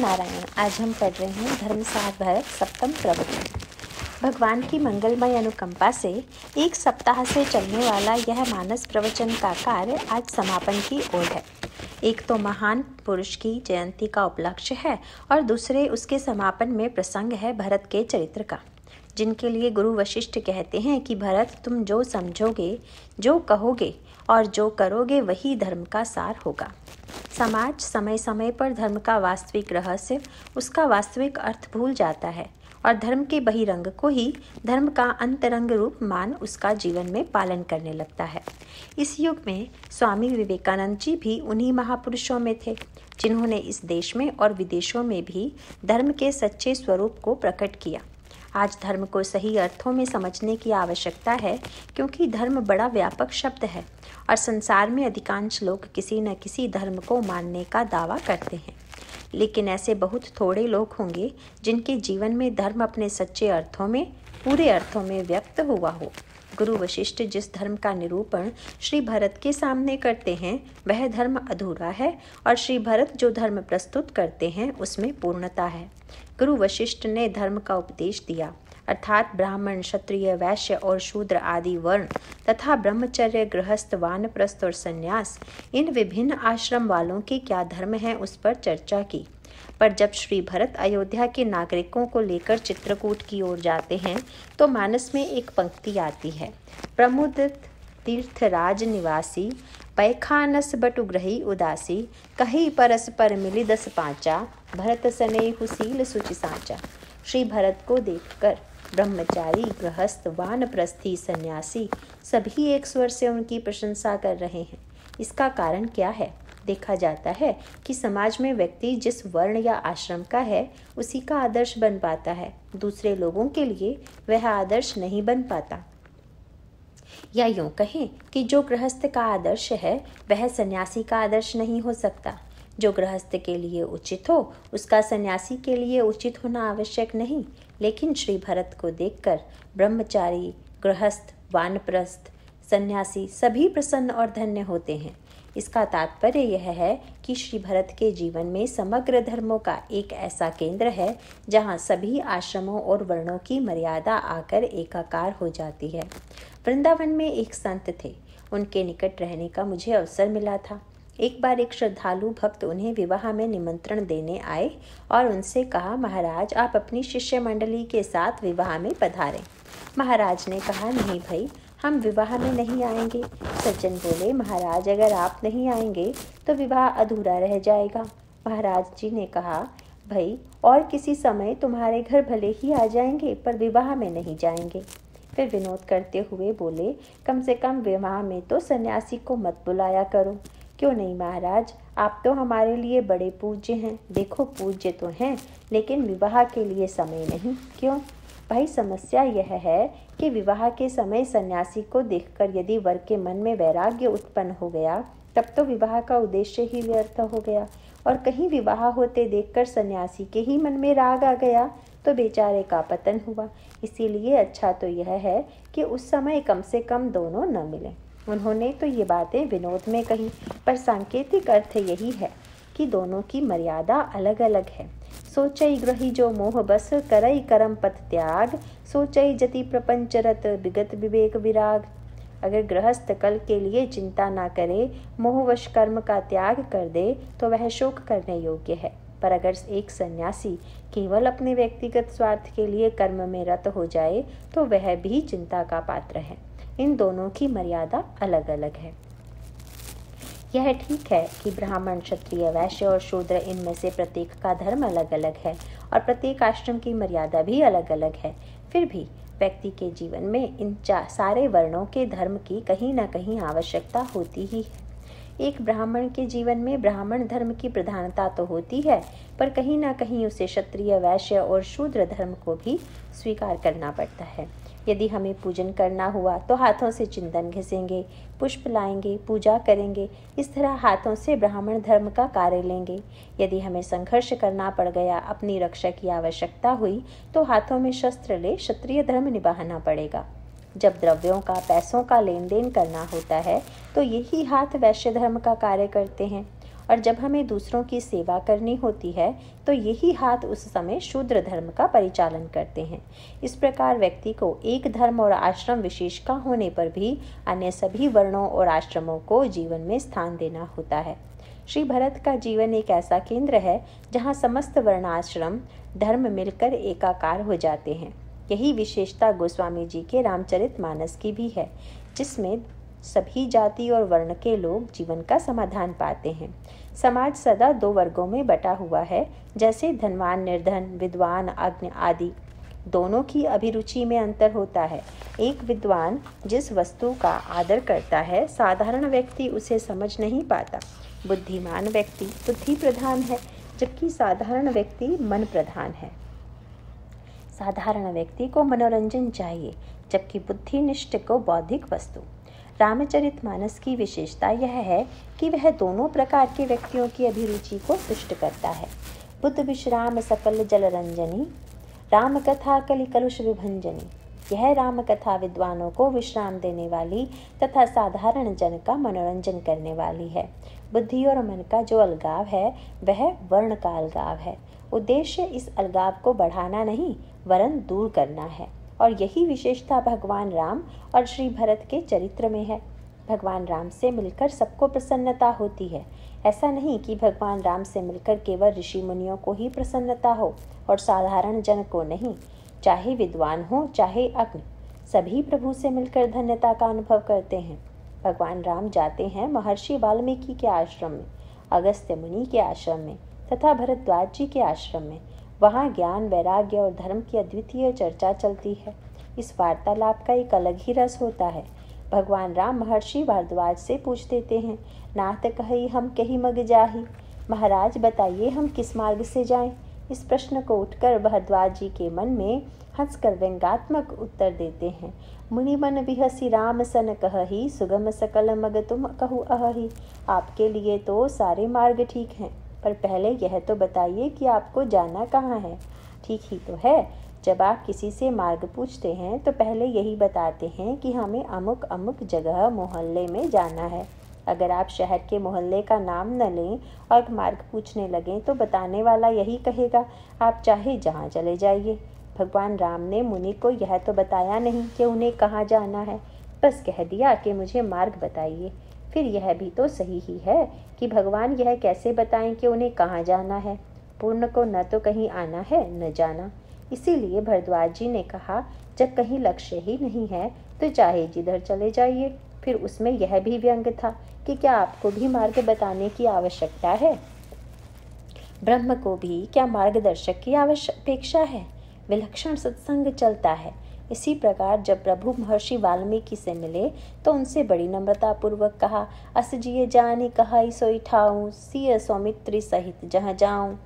नारायण आज हम पढ़ रहे हैं धर्मसार भरत सप्तम प्रवचन भगवान की मंगलमय अनुकंपा से एक सप्ताह से चलने वाला यह मानस प्रवचन का कार्य आज समापन की ओर है एक तो महान पुरुष की जयंती का उपलक्ष्य है और दूसरे उसके समापन में प्रसंग है भरत के चरित्र का जिनके लिए गुरु वशिष्ठ कहते हैं कि भरत तुम जो समझोगे जो कहोगे और जो करोगे वही धर्म का सार होगा समाज समय समय पर धर्म का वास्तविक रहस्य उसका वास्तविक अर्थ भूल जाता है और धर्म के बहिरंग को ही धर्म का अंतरंग रूप मान उसका जीवन में पालन करने लगता है इस युग में स्वामी विवेकानंद जी भी उन्हीं महापुरुषों में थे जिन्होंने इस देश में और विदेशों में भी धर्म के सच्चे स्वरूप को प्रकट किया आज धर्म को सही अर्थों में समझने की आवश्यकता है क्योंकि धर्म बड़ा व्यापक शब्द है और संसार में अधिकांश लोग किसी न किसी धर्म को मानने का दावा करते हैं लेकिन ऐसे बहुत थोड़े लोग होंगे जिनके जीवन में धर्म अपने सच्चे अर्थों में पूरे अर्थों में व्यक्त हुआ हो गुरु वशिष्ठ जिस धर्म का निरूपण श्री भरत के सामने करते हैं वह धर्म अधूरा है और श्री भरत जो धर्म प्रस्तुत करते हैं उसमें पूर्णता है गुरु वशिष्ठ ने धर्म का उपदेश दिया अर्थात ब्राह्मण क्षत्रिय वैश्य और शूद्र आदि वर्ण तथा ब्रह्मचर्य गृहस्थ वानप्रस्थ और संन्यास इन विभिन्न आश्रम वालों के क्या धर्म है उस पर चर्चा की पर जब श्री भरत अयोध्या के नागरिकों को लेकर चित्रकूट की ओर जाते हैं तो मानस में एक पंक्ति आती है प्रमुदित तीर्थराज निवासी पैखानस बटुग्रही उदासी कही परस्पर मिली दस पाँचा भरत सने हुसील सुचि सांचा श्री भरत को देखकर ब्रह्मचारी गृहस्थ वानप्रस्थी सन्यासी सभी एक स्वर से उनकी प्रशंसा कर रहे हैं इसका कारण क्या है देखा जाता है कि समाज में व्यक्ति जिस वर्ण या आश्रम का है उसी का आदर्श बन पाता है दूसरे लोगों के लिए वह आदर्श नहीं बन पाता या यूं कहें कि जो गृहस्थ का आदर्श है वह सन्यासी का आदर्श नहीं हो सकता जो गृहस्थ के लिए उचित हो उसका सन्यासी के लिए उचित होना आवश्यक नहीं लेकिन श्री भरत को देखकर ब्रह्मचारी गृहस्थ वानप्रस्थ सन्यासी सभी प्रसन्न और धन्य होते हैं इसका तात्पर्य यह है कि श्री भरत के जीवन में समग्र धर्मों का एक ऐसा केंद्र है जहाँ सभी आश्रमों और वर्णों की मर्यादा आकर एकाकार हो जाती है वृंदावन में एक संत थे उनके निकट रहने का मुझे अवसर मिला था एक बार एक श्रद्धालु भक्त उन्हें विवाह में निमंत्रण देने आए और उनसे कहा महाराज आप अपनी शिष्य मंडली के साथ विवाह में पधारें महाराज ने कहा नहीं भाई हम विवाह में नहीं आएंगे सज्जन बोले महाराज अगर आप नहीं आएंगे तो विवाह अधूरा रह जाएगा महाराज जी ने कहा भाई और किसी समय तुम्हारे घर भले ही आ जाएंगे पर विवाह में नहीं जाएंगे फिर विनोद करते हुए बोले कम से कम विवाह में तो सन्यासी को मत बुलाया करो क्यों नहीं महाराज आप तो हमारे लिए बड़े पूज्य हैं देखो पूज्य तो हैं लेकिन विवाह के लिए समय नहीं क्यों भाई समस्या यह है कि विवाह के समय सन्यासी को देखकर यदि वर्ग के मन में वैराग्य उत्पन्न हो गया तब तो विवाह का उद्देश्य ही व्यर्थ हो गया और कहीं विवाह होते देखकर सन्यासी के ही मन में राग आ गया तो बेचारे का पतन हुआ इसीलिए अच्छा तो यह है कि उस समय कम से कम दोनों न मिलें उन्होंने तो ये बातें विनोद में कही पर सांकेतिक अर्थ यही है कि दोनों की मर्यादा अलग अलग है सोचई ग्रही जो मोह बस करई करम पथ त्याग सोचई जति प्रपंचरत विगत विवेक विराग अगर गृहस्थ कल के लिए चिंता ना करे मोहवश कर्म का त्याग कर दे तो वह शोक करने योग्य है पर अगर एक सन्यासी केवल अपने व्यक्तिगत स्वार्थ के लिए कर्म में रत हो जाए तो वह भी चिंता का पात्र है इन दोनों की मर्यादा अलग अलग है यह ठीक है कि ब्राह्मण क्षत्रिय वैश्य और शूद्र इनमें से प्रत्येक का धर्म अलग अलग है और प्रत्येक आश्रम की मर्यादा भी अलग अलग है फिर भी व्यक्ति के जीवन में इन सारे वर्णों के धर्म की कहीं ना कहीं आवश्यकता होती ही है एक ब्राह्मण के जीवन में ब्राह्मण धर्म की प्रधानता तो होती है पर कहीं ना कहीं उसे क्षत्रिय वैश्य और शूद्र धर्म को भी स्वीकार करना पड़ता है यदि हमें पूजन करना हुआ तो हाथों से चिंतन घिसेंगे पुष्प लाएंगे पूजा करेंगे इस तरह हाथों से ब्राह्मण धर्म का कार्य लेंगे यदि हमें संघर्ष करना पड़ गया अपनी रक्षा की आवश्यकता हुई तो हाथों में शस्त्र ले क्षत्रिय धर्म निभाना पड़ेगा जब द्रव्यों का पैसों का लेन देन करना होता है तो यही हाथ वैश्य धर्म का कार्य करते हैं और जब हमें दूसरों की सेवा करनी होती है तो यही हाथ उस समय शूद्र धर्म का परिचालन करते हैं इस प्रकार व्यक्ति को एक धर्म और आश्रम विशेष का होने पर भी अन्य सभी वर्णों और आश्रमों को जीवन में स्थान देना होता है श्री भरत का जीवन एक ऐसा केंद्र है जहाँ समस्त वर्णाश्रम धर्म मिलकर एकाकार हो जाते हैं यही विशेषता गोस्वामी जी के रामचरित मानस की भी है जिसमें सभी जाति और वर्ण के लोग जीवन का समाधान पाते हैं समाज सदा दो वर्गों में बटा हुआ है जैसे धनवान निर्धन विद्वान अग्नि आदि दोनों की अभिरुचि में अंतर होता है एक विद्वान जिस वस्तु का आदर करता है साधारण व्यक्ति उसे समझ नहीं पाता बुद्धिमान व्यक्ति बुद्धि प्रधान है जबकि साधारण व्यक्ति मन प्रधान है साधारण व्यक्ति को मनोरंजन चाहिए जबकि बुद्धिनिष्ठ को बौद्धिक वस्तु रामचरित मानस की विशेषता यह है कि वह दोनों प्रकार के व्यक्तियों की अभिरुचि को तुष्ट करता है बुद्ध विश्राम सकल जलरंजनी राम कथा कलि कलुष विभंजनी यह राम कथा विद्वानों को विश्राम देने वाली तथा साधारण जन का मनोरंजन करने वाली है बुद्धि और मन का जो अलगाव है वह वर्ण का अलगाव है उद्देश्य इस अलगाव को बढ़ाना नहीं वरन दूर करना है और यही विशेषता भगवान राम और श्री भरत के चरित्र में है भगवान राम से मिलकर सबको प्रसन्नता होती है ऐसा नहीं कि भगवान राम से मिलकर केवल ऋषि मुनियों को ही प्रसन्नता हो और साधारण जन को नहीं चाहे विद्वान हो चाहे अग्नि सभी प्रभु से मिलकर धन्यता का अनुभव करते हैं भगवान राम जाते हैं महर्षि वाल्मीकि के आश्रम में अगस्त्य मुनि के आश्रम में तथा भरद्वाज जी के आश्रम में वहाँ ज्ञान वैराग्य और धर्म की अद्वितीय चर्चा चलती है इस वार्तालाप का एक अलग ही रस होता है भगवान राम महर्षि भारद्वाज से पूछ देते हैं नाथ कही हम कही मग जाही महाराज बताइए हम किस मार्ग से जाएं? इस प्रश्न को उठकर भारद्वाज जी के मन में हंसकर व्यंगात्मक उत्तर देते हैं मुनि मन बिहसी राम सन कह ही सुगम सकल मग तुम कहु अहि आपके लिए तो सारे मार्ग ठीक हैं पर पहले यह तो बताइए कि आपको जाना कहाँ है ठीक ही तो है जब आप किसी से मार्ग पूछते हैं तो पहले यही बताते हैं कि हमें अमुक अमुक जगह मोहल्ले में जाना है अगर आप शहर के मोहल्ले का नाम न लें और मार्ग पूछने लगें तो बताने वाला यही कहेगा आप चाहे जहाँ चले जाइए भगवान राम ने मुनि को यह तो बताया नहीं कि उन्हें कहाँ जाना है बस कह दिया कि मुझे मार्ग बताइए फिर यह भी तो सही ही है कि भगवान यह कैसे बताएं कि उन्हें कहाँ जाना है पूर्ण को न तो कहीं आना है न जाना इसीलिए भरद्वाज जी ने कहा जब कहीं लक्ष्य ही नहीं है तो चाहे जिधर चले जाइए फिर उसमें यह भी व्यंग था कि क्या आपको भी मार्ग बताने की आवश्यकता है ब्रह्म को भी क्या मार्गदर्शक की आवश्यक अपेक्षा है विलक्षण सत्संग चलता है इसी प्रकार जब प्रभु महर्षि वाल्मीकि से मिले तो उनसे बड़ी नम्रता पूर्वक कहा अस जिये जाने कहा सोई ठाऊँ सीय सौमित्री सहित जहाँ जाऊँ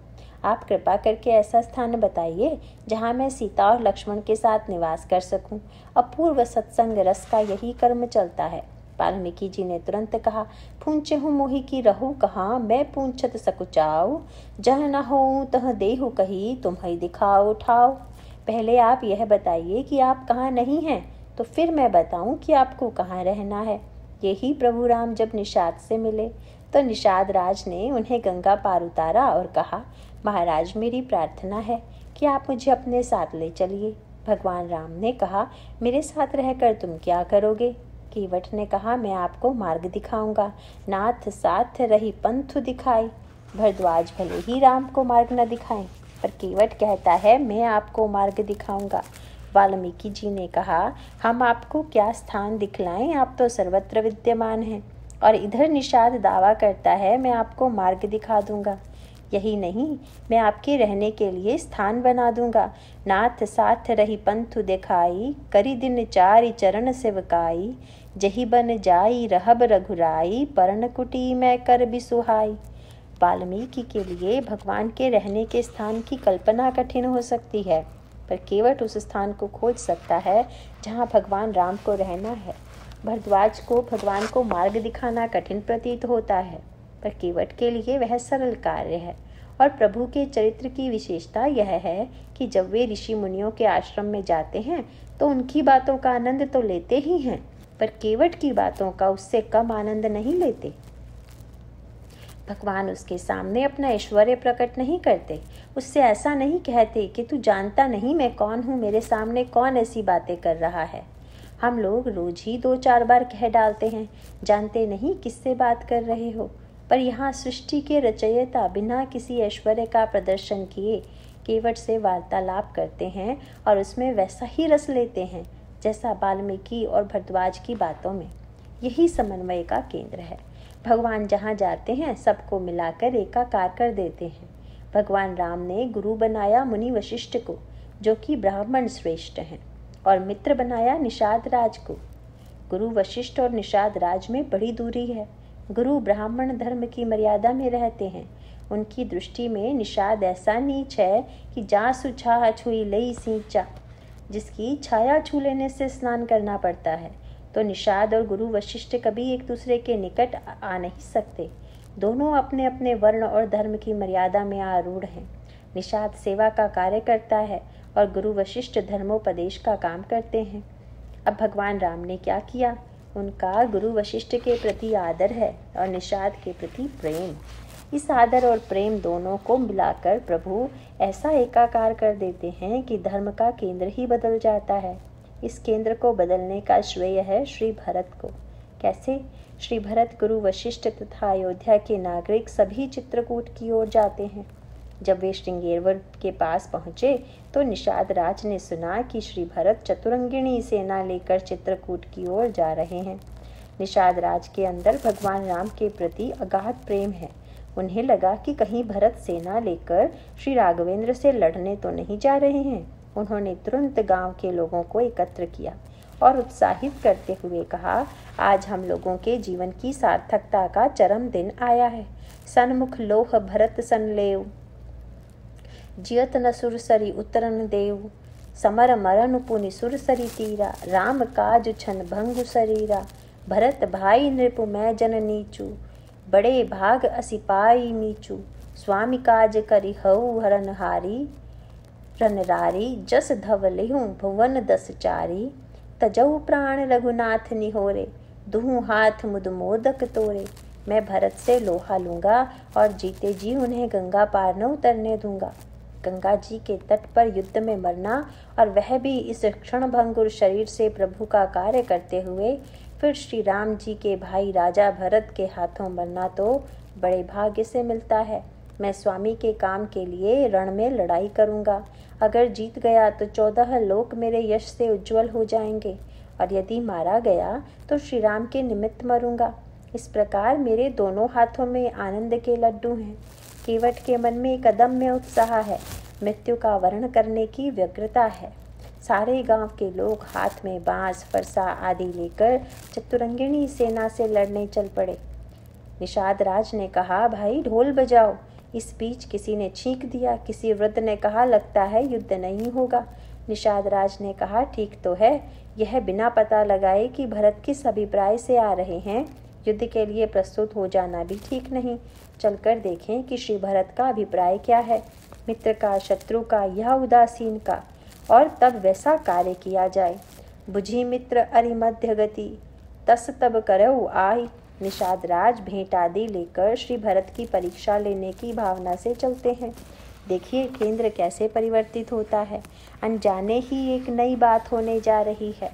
आप कृपा करके ऐसा स्थान बताइए जहाँ मैं सीता और लक्ष्मण के साथ निवास कर सकूँ अपूर्व सत्संग रस का यही कर्म चलता है वाल्मीकि जी ने तुरंत कहा पूछे हूँ मोहि की रहू कहाँ मैं पूछत सकुचाऊ जह न हो तह देहु कही तुम्हें दिखाओ उठाओ पहले आप यह बताइए कि आप कहाँ नहीं हैं तो फिर मैं बताऊं कि आपको कहाँ रहना है यही प्रभु राम जब निषाद से मिले तो निषाद राज ने उन्हें गंगा पार उतारा और कहा महाराज मेरी प्रार्थना है कि आप मुझे अपने साथ ले चलिए भगवान राम ने कहा मेरे साथ रहकर तुम क्या करोगे कीवट ने कहा मैं आपको मार्ग दिखाऊंगा नाथ साथ रही पंथ दिखाई भरद्वाज भले ही राम को मार्ग न दिखाएं पर केवट कहता है मैं आपको मार्ग दिखाऊंगा वाल्मीकि जी ने कहा हम आपको क्या स्थान दिखलाएं आप तो सर्वत्र विद्यमान हैं और इधर निषाद दावा करता है मैं आपको मार्ग दिखा दूंगा यही नहीं मैं आपके रहने के लिए स्थान बना दूंगा नाथ साथ रही पंथु दिखाई करी दिन चारी चरण सेवकाई जही बन जाई रहब रघुराई पर्ण कुटी मैं कर सुहाई वाल्मीकि के लिए भगवान के रहने के स्थान की कल्पना कठिन हो सकती है पर केवट उस स्थान को खोज सकता है जहाँ भगवान राम को रहना है भरद्वाज को भगवान को मार्ग दिखाना कठिन प्रतीत होता है पर केवट के लिए वह सरल कार्य है और प्रभु के चरित्र की विशेषता यह है कि जब वे ऋषि मुनियों के आश्रम में जाते हैं तो उनकी बातों का आनंद तो लेते ही हैं पर केवट की बातों का उससे कम आनंद नहीं लेते भगवान उसके सामने अपना ऐश्वर्य प्रकट नहीं करते उससे ऐसा नहीं कहते कि तू जानता नहीं मैं कौन हूँ मेरे सामने कौन ऐसी बातें कर रहा है हम लोग रोज ही दो चार बार कह डालते हैं जानते नहीं किससे बात कर रहे हो पर यहाँ सृष्टि के रचयिता बिना किसी ऐश्वर्य का प्रदर्शन किए केवट से वार्तालाप करते हैं और उसमें वैसा ही रस लेते हैं जैसा वाल्मीकि और भरद्वाज की बातों में यही समन्वय का केंद्र है भगवान जहाँ जाते हैं सबको मिलाकर एकाकार कर देते हैं भगवान राम ने गुरु बनाया मुनि वशिष्ठ को जो कि ब्राह्मण श्रेष्ठ हैं और मित्र बनाया निषाद राज को गुरु वशिष्ठ और निषाद राज में बड़ी दूरी है गुरु ब्राह्मण धर्म की मर्यादा में रहते हैं उनकी दृष्टि में निषाद ऐसा नीच है कि जा सुछा छुई लई सींचा जिसकी छाया छू लेने से स्नान करना पड़ता है तो निषाद और गुरु वशिष्ठ कभी एक दूसरे के निकट आ नहीं सकते दोनों अपने अपने वर्ण और धर्म की मर्यादा में आरूढ़ हैं निषाद सेवा का कार्य करता है और गुरु वशिष्ठ धर्मोपदेश का काम करते हैं अब भगवान राम ने क्या किया उनका गुरु वशिष्ठ के प्रति आदर है और निषाद के प्रति प्रेम इस आदर और प्रेम दोनों को मिलाकर प्रभु ऐसा एकाकार कर देते हैं कि धर्म का केंद्र ही बदल जाता है इस केंद्र को बदलने का श्रेय है श्री भरत को कैसे श्री भरत गुरु वशिष्ठ तथा अयोध्या के नागरिक सभी चित्रकूट की ओर जाते हैं जब वे श्रृंगेरवर के पास पहुँचे तो निषाद राज ने सुना कि श्री भरत चतुरंगिणी सेना लेकर चित्रकूट की ओर जा रहे हैं निषाद राज के अंदर भगवान राम के प्रति अगाध प्रेम है उन्हें लगा कि कहीं भरत सेना लेकर श्री राघवेंद्र से लड़ने तो नहीं जा रहे हैं उन्होंने तुरंत गांव के लोगों को एकत्र किया और उत्साहित करते हुए कहा आज हम लोगों के जीवन की सार्थकता का चरम दिन आया है सन्मुख लोह भरत सनलेव जियत नसुर सरी उतरन देव समर मरण पुनि सुर सरी तीरा राम काज छन भंग शरीरा भरत भाई नृप मैं जन नीचू बड़े भाग असिपाई मीचू स्वामी काज करी हऊ हारी प्रनरारी जस धवलिहूँ भुवन दस चारी तजऊ प्राण रघुनाथ निहोरे दुहू हाथ मुद मोदक तोरे मैं भरत से लोहा लूंगा और जीते जी उन्हें गंगा पार न उतरने दूंगा गंगा जी के तट पर युद्ध में मरना और वह भी इस क्षण भंगुर शरीर से प्रभु का कार्य करते हुए फिर श्री राम जी के भाई राजा भरत के हाथों मरना तो बड़े भाग्य से मिलता है मैं स्वामी के काम के लिए रण में लड़ाई करूँगा अगर जीत गया तो चौदह लोक मेरे यश से उज्जवल हो जाएंगे और यदि मारा गया तो श्री राम के निमित्त मरूंगा इस प्रकार मेरे दोनों हाथों में आनंद के लड्डू हैं केवट के मन में एक में उत्साह है मृत्यु का वर्ण करने की व्यग्रता है सारे गांव के लोग हाथ में बांस फरसा आदि लेकर चतुरंगिणी सेना से लड़ने चल पड़े निषाद राज ने कहा भाई ढोल बजाओ इस बीच किसी ने छींक दिया किसी वृद्ध ने कहा लगता है युद्ध नहीं होगा निषाद राज ने कहा ठीक तो है यह बिना पता लगाए कि भरत किस अभिप्राय से आ रहे हैं युद्ध के लिए प्रस्तुत हो जाना भी ठीक नहीं चलकर देखें कि श्री भरत का अभिप्राय क्या है मित्र का शत्रु का यह उदासीन का और तब वैसा कार्य किया जाए बुझी मित्र अरिमध्य गति तस तब करऊ आई निषाद राज भेंट आदि लेकर श्री भरत की परीक्षा लेने की भावना से चलते हैं देखिए केंद्र कैसे परिवर्तित होता है अनजाने ही एक नई बात होने जा रही है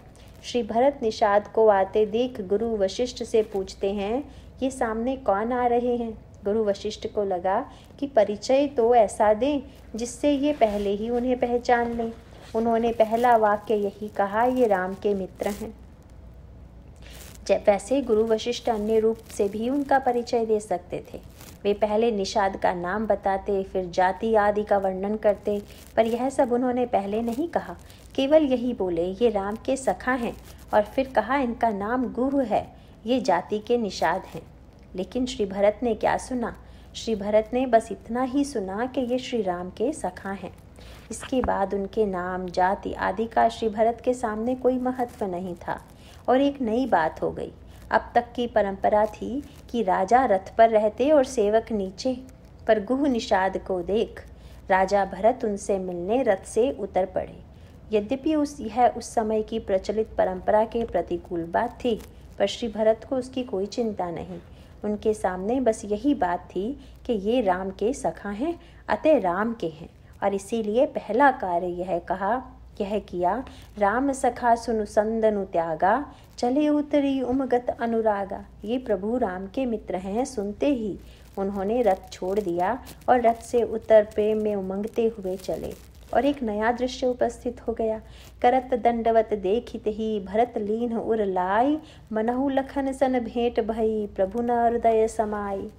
श्री भरत निषाद को आते देख गुरु वशिष्ठ से पूछते हैं ये सामने कौन आ रहे हैं गुरु वशिष्ठ को लगा कि परिचय तो ऐसा दें जिससे ये पहले ही उन्हें पहचान लें उन्होंने पहला वाक्य यही कहा ये राम के मित्र हैं वैसे गुरु वशिष्ठ अन्य रूप से भी उनका परिचय दे सकते थे वे पहले निषाद का नाम बताते फिर जाति आदि का वर्णन करते पर यह सब उन्होंने पहले नहीं कहा केवल यही बोले ये राम के सखा हैं और फिर कहा इनका नाम गुह है ये जाति के निषाद हैं लेकिन श्री भरत ने क्या सुना श्री भरत ने बस इतना ही सुना कि ये श्री राम के सखा हैं इसके बाद उनके नाम जाति आदि का श्री भरत के सामने कोई महत्व नहीं था और एक नई बात हो गई अब तक की परंपरा थी कि राजा रथ पर रहते और सेवक नीचे पर गुह निषाद को देख राजा भरत उनसे मिलने रथ से उतर पड़े यद्यपि उस यह उस समय की प्रचलित परंपरा के प्रतिकूल बात थी पर श्री भरत को उसकी कोई चिंता नहीं उनके सामने बस यही बात थी कि ये राम के सखा हैं अतः राम के हैं और इसीलिए पहला कार्य यह कहा यह किया राम सखा सुनु संदनु त्यागा चले उतरी उमगत अनुरागा ये प्रभु राम के मित्र हैं सुनते ही उन्होंने रथ छोड़ दिया और रथ से उतर प्रेम में उमंगते हुए चले और एक नया दृश्य उपस्थित हो गया करत दंडवत देखित ही भरत लीन उर लाई मनहु लखन सन भेंट भई प्रभु न हृदय समाई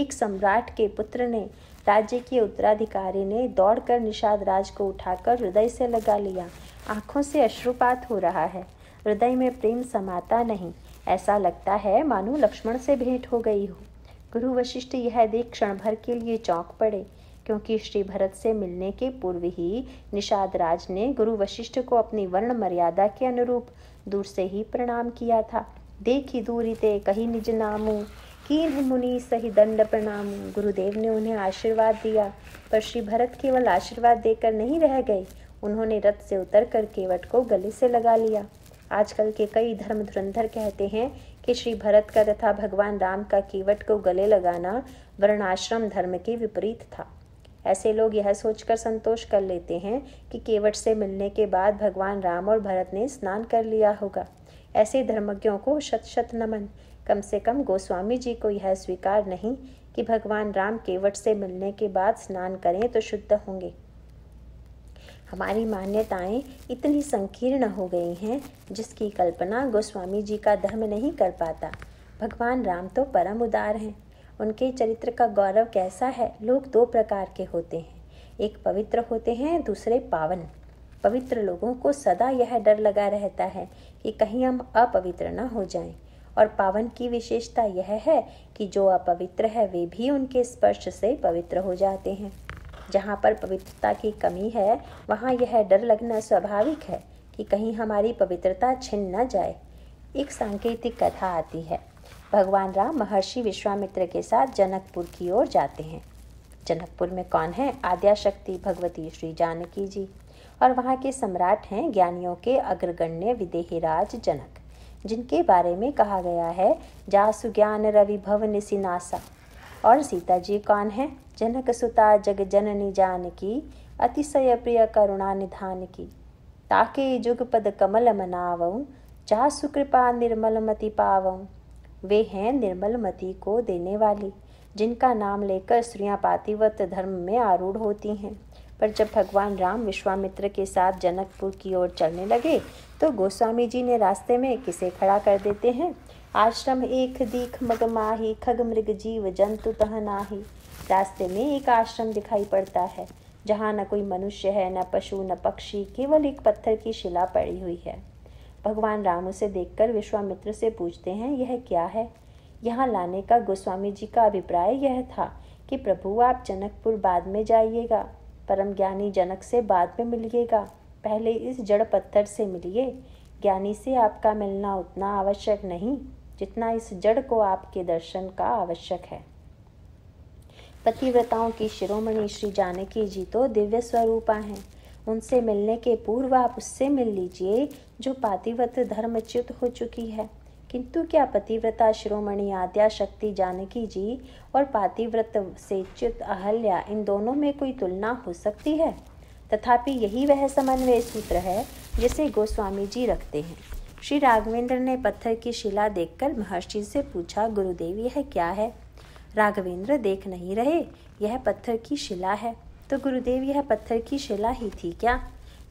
एक सम्राट के पुत्र ने राज्य के उत्तराधिकारी ने दौड़कर निषाद राज को उठाकर हृदय से लगा लिया आंखों से अश्रुपात हो रहा है हृदय में प्रेम समाता नहीं ऐसा लगता है मानो लक्ष्मण से भेंट हो गई हो गुरु वशिष्ठ यह देख क्षण भर के लिए चौंक पड़े क्योंकि श्री भरत से मिलने के पूर्व ही निषाद राज ने गुरु वशिष्ठ को अपनी वर्ण मर्यादा के अनुरूप दूर से ही प्रणाम किया था देखी दूरी ते कही निज नामू कीन मुनि सही दंड प्रणाम गुरुदेव ने उन्हें आशीर्वाद दिया पर श्री भरत केवल आशीर्वाद देकर नहीं रह गए उन्होंने रथ से उतर कर केवट को गले से लगा लिया आजकल के कई धर्म धुरंधर कहते हैं कि श्री भरत का तथा भगवान राम का केवट को गले लगाना वर्णाश्रम धर्म के विपरीत था ऐसे लोग यह सोचकर संतोष कर लेते हैं कि केवट से मिलने के बाद भगवान राम और भरत ने स्नान कर लिया होगा ऐसे धर्मज्ञों को शत शत नमन कम से कम गोस्वामी जी को यह स्वीकार नहीं कि भगवान राम केवट से मिलने के बाद स्नान करें तो शुद्ध होंगे हमारी मान्यताएं इतनी संकीर्ण हो गई हैं जिसकी कल्पना गोस्वामी जी का धर्म नहीं कर पाता भगवान राम तो परम उदार हैं उनके चरित्र का गौरव कैसा है लोग दो प्रकार के होते हैं एक पवित्र होते हैं दूसरे पावन पवित्र लोगों को सदा यह डर लगा रहता है कि कहीं हम अपवित्र न हो जाएं। और पावन की विशेषता यह है कि जो अपवित्र है वे भी उनके स्पर्श से पवित्र हो जाते हैं जहाँ पर पवित्रता की कमी है वहाँ यह डर लगना स्वाभाविक है कि कहीं हमारी पवित्रता छिन न जाए एक सांकेतिक कथा आती है भगवान राम महर्षि विश्वामित्र के साथ जनकपुर की ओर जाते हैं जनकपुर में कौन है आद्याशक्ति भगवती श्री जानकी जी और वहाँ के सम्राट हैं ज्ञानियों के अग्रगण्य विदेहराज जनक जिनके बारे में कहा गया है जासु ज्ञान रवि भवन सिनासा और सीता जी कौन है जनक सुता जग जननी जान की अतिशय प्रिय करुणा निधान की ताके जुगपद कमल मनाव जासु कृपा निर्मल मति पाव वे हैं निर्मल मति को देने वाली जिनका नाम लेकर स्त्रियाँ पातिवत धर्म में आरूढ़ होती हैं पर जब भगवान राम विश्वामित्र के साथ जनकपुर की ओर चलने लगे तो गोस्वामी जी ने रास्ते में किसे खड़ा कर देते हैं आश्रम एक दीख मगमाही खग मृग जीव जंतु तहनाही रास्ते में एक आश्रम दिखाई पड़ता है जहाँ न कोई मनुष्य है न पशु न पक्षी केवल एक पत्थर की शिला पड़ी हुई है भगवान राम उसे देखकर विश्वामित्र से पूछते हैं यह क्या है यहाँ लाने का गोस्वामी जी का अभिप्राय यह था कि प्रभु आप जनकपुर बाद में जाइएगा परम ज्ञानी जनक से बाद में मिलिएगा पहले इस जड़ पत्थर से मिलिए ज्ञानी से आपका मिलना उतना आवश्यक नहीं जितना इस जड़ को आपके दर्शन का आवश्यक है पतिव्रताओं की शिरोमणि श्री जानकी जी तो दिव्य स्वरूपा हैं उनसे मिलने के पूर्व आप उससे मिल लीजिए जो पातिव्रत धर्मच्युत हो चुकी है किंतु क्या पतिव्रता शिरोमणि आद्या शक्ति जानकी जी और पातिव्रत से च्युत अहल्या इन दोनों में कोई तुलना हो सकती है तथापि यही वह समन्वय सूत्र है जिसे गोस्वामी जी रखते हैं श्री राघवेंद्र ने पत्थर की शिला देखकर महर्षि से पूछा गुरुदेव यह क्या है राघवेंद्र देख नहीं रहे यह पत्थर की शिला है तो गुरुदेव यह पत्थर की शिला ही थी क्या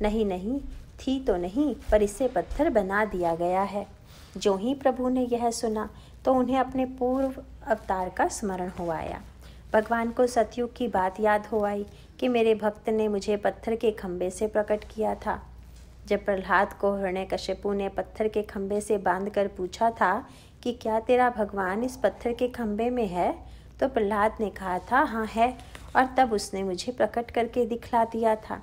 नहीं नहीं थी तो नहीं पर इसे पत्थर बना दिया गया है जो ही प्रभु ने यह सुना तो उन्हें अपने पूर्व अवतार का स्मरण हो आया भगवान को सतयुग की बात याद हो आई कि मेरे भक्त ने मुझे पत्थर के खम्भे से प्रकट किया था जब प्रहलाद को हृणय कश्यपु ने पत्थर के खम्भे से बांधकर पूछा था कि क्या तेरा भगवान इस पत्थर के खम्भे में है तो प्रहलाद ने कहा था हाँ है और तब उसने मुझे प्रकट करके दिखला दिया था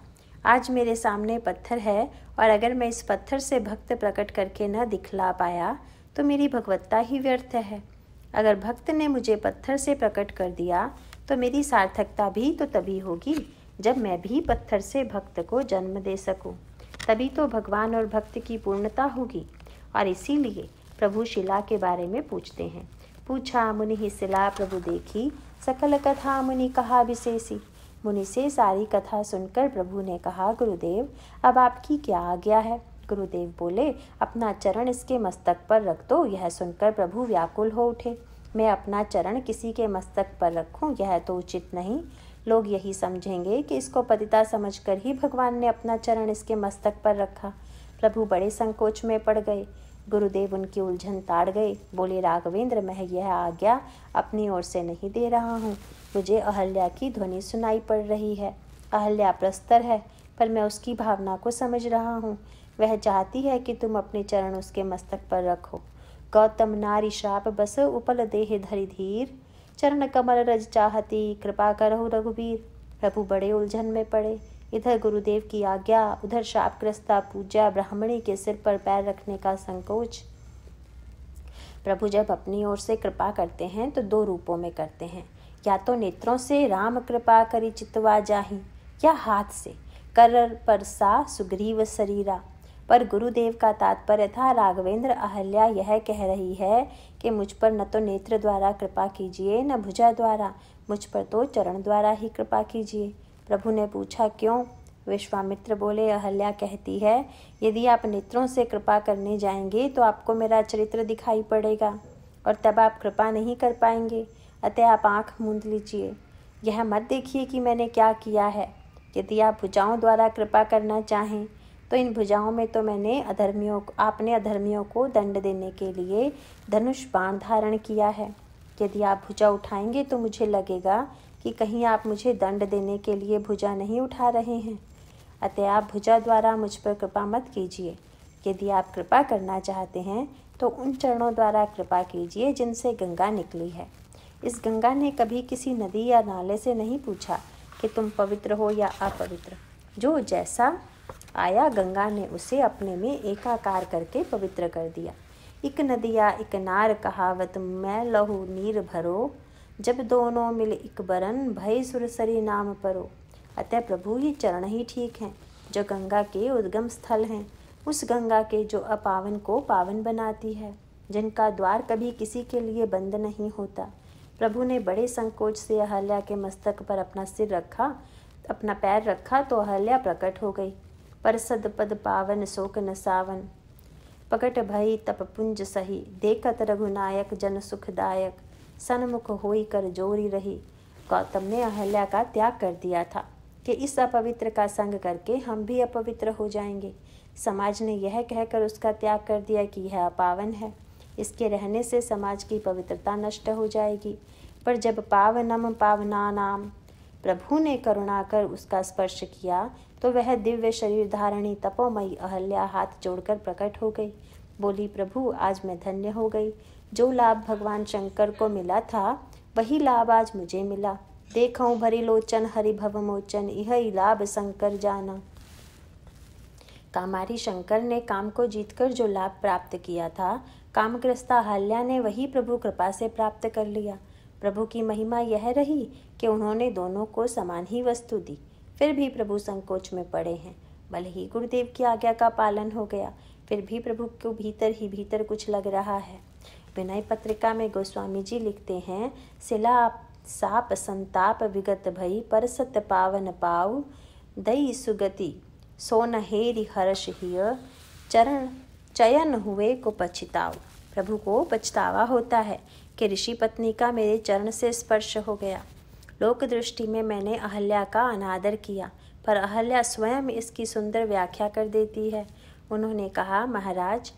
आज मेरे सामने पत्थर है और अगर मैं इस पत्थर से भक्त प्रकट करके न दिखला पाया तो मेरी भगवत्ता ही व्यर्थ है अगर भक्त ने मुझे पत्थर से प्रकट कर दिया तो मेरी सार्थकता भी तो तभी होगी जब मैं भी पत्थर से भक्त को जन्म दे सकूं। तभी तो भगवान और भक्त की पूर्णता होगी और इसीलिए प्रभु शिला के बारे में पूछते हैं पूछा मुनि ही शिला प्रभु देखी सकल कथा मुनि कहा विशेषी मुनि से सारी कथा सुनकर प्रभु ने कहा गुरुदेव अब आपकी क्या आज्ञा है गुरुदेव बोले अपना चरण इसके मस्तक पर रख दो यह सुनकर प्रभु व्याकुल हो उठे मैं अपना चरण किसी के मस्तक पर रखूं यह तो उचित नहीं लोग यही समझेंगे कि इसको पतिता समझकर ही भगवान ने अपना चरण इसके मस्तक पर रखा प्रभु बड़े संकोच में पड़ गए गुरुदेव उनकी उलझन ताड़ गए बोले राघवेंद्र मैं यह आज्ञा अपनी ओर से नहीं दे रहा हूँ मुझे अहल्या की ध्वनि सुनाई पड़ रही है अहल्या प्रस्तर है पर मैं उसकी भावना को समझ रहा हूँ वह चाहती है कि तुम अपने चरण उसके मस्तक पर रखो गौतम नारी श्राप बस उपल देह धरि धीर चरण कमल रज चाहती कृपा करो रघुवीर प्रभु बड़े उलझन में पड़े इधर गुरुदेव की आज्ञा उधर शापग्रस्ता पूजा ब्राह्मणी के सिर पर पैर रखने का संकोच प्रभु जब अपनी ओर से कृपा करते हैं तो दो रूपों में करते हैं या तो नेत्रों से राम कृपा करी चितवा जाही या हाथ से करर पर सा सुग्रीव शरीरा पर गुरुदेव का तात्पर्य था राघवेंद्र अहल्या यह कह रही है कि मुझ पर न तो नेत्र द्वारा कृपा कीजिए न भुजा द्वारा मुझ पर तो चरण द्वारा ही कृपा कीजिए प्रभु ने पूछा क्यों विश्वामित्र बोले अहल्या कहती है यदि आप नेत्रों से कृपा करने जाएंगे तो आपको मेरा चरित्र दिखाई पड़ेगा और तब आप कृपा नहीं कर पाएंगे अतः आप आँख मूंद लीजिए यह मत देखिए कि मैंने क्या किया है यदि आप भुजाओं द्वारा कृपा करना चाहें तो इन भुजाओं में तो मैंने अधर्मियों आपने अधर्मियों को दंड देने के लिए धनुष बाण धारण किया है यदि आप भुजा उठाएंगे तो मुझे लगेगा कि कहीं आप मुझे दंड देने के लिए भुजा नहीं उठा रहे हैं अतः आप भुजा द्वारा मुझ पर कृपा मत कीजिए यदि आप कृपा करना चाहते हैं तो उन चरणों द्वारा कृपा कीजिए जिनसे गंगा निकली है इस गंगा ने कभी किसी नदी या नाले से नहीं पूछा कि तुम पवित्र हो या अपवित्र जो जैसा आया गंगा ने उसे अपने में एकाकार करके पवित्र कर दिया इक नदिया इक नार कहावत मैं लहू नीर भरो जब दोनों मिल इक बरन भय सुरसरी नाम परो अतः प्रभु ये चरण ही ठीक हैं जो गंगा के उद्गम स्थल हैं उस गंगा के जो अपावन को पावन बनाती है जिनका द्वार कभी किसी के लिए बंद नहीं होता प्रभु ने बड़े संकोच से अहल्या के मस्तक पर अपना सिर रखा अपना पैर रखा तो अहल्या प्रकट हो गई परसद पद पावन शोक न सावन पकट भई तप पुंज सही देखत रघुनायक जन सुखदायक सनमुख होई कर जोरी रही गौतम ने अहल्या का त्याग कर दिया था कि इस अपवित्र का संग करके हम भी अपवित्र हो जाएंगे समाज ने यह कहकर उसका त्याग कर दिया कि यह अपावन है इसके रहने से समाज की पवित्रता नष्ट हो जाएगी पर जब पावनम पावना नाम प्रभु ने करुणा कर उसका स्पर्श किया तो वह दिव्य शरीर धारणी तपोमयी अहल्या हाथ जोड़कर प्रकट हो गई बोली प्रभु आज मैं धन्य हो गई जो लाभ भगवान शंकर को मिला था वही लाभ आज मुझे मिला देखो भरि लोचन हरिभव मोचन यह लाभ शंकर जाना कामारी शंकर ने काम को जीतकर जो लाभ प्राप्त किया था कामग्रस्ता हल्या ने वही प्रभु कृपा से प्राप्त कर लिया प्रभु की महिमा यह रही कि उन्होंने दोनों को समान ही वस्तु दी फिर भी प्रभु संकोच में पड़े हैं भले ही गुरुदेव की आज्ञा का पालन हो गया फिर भी प्रभु को भीतर ही भीतर कुछ लग रहा है विनय पत्रिका में गोस्वामी जी लिखते हैं सिला साप संताप विगत भई पर सत पावन पाव दई सुगति सोन हेरि हर्ष हिय चरण चयन हुए को पछिताव प्रभु को पछतावा होता है कि ऋषि पत्नी का मेरे चरण से स्पर्श हो गया लोक दृष्टि में मैंने अहल्या का अनादर किया पर अहल्या स्वयं इसकी सुंदर व्याख्या कर देती है उन्होंने कहा महाराज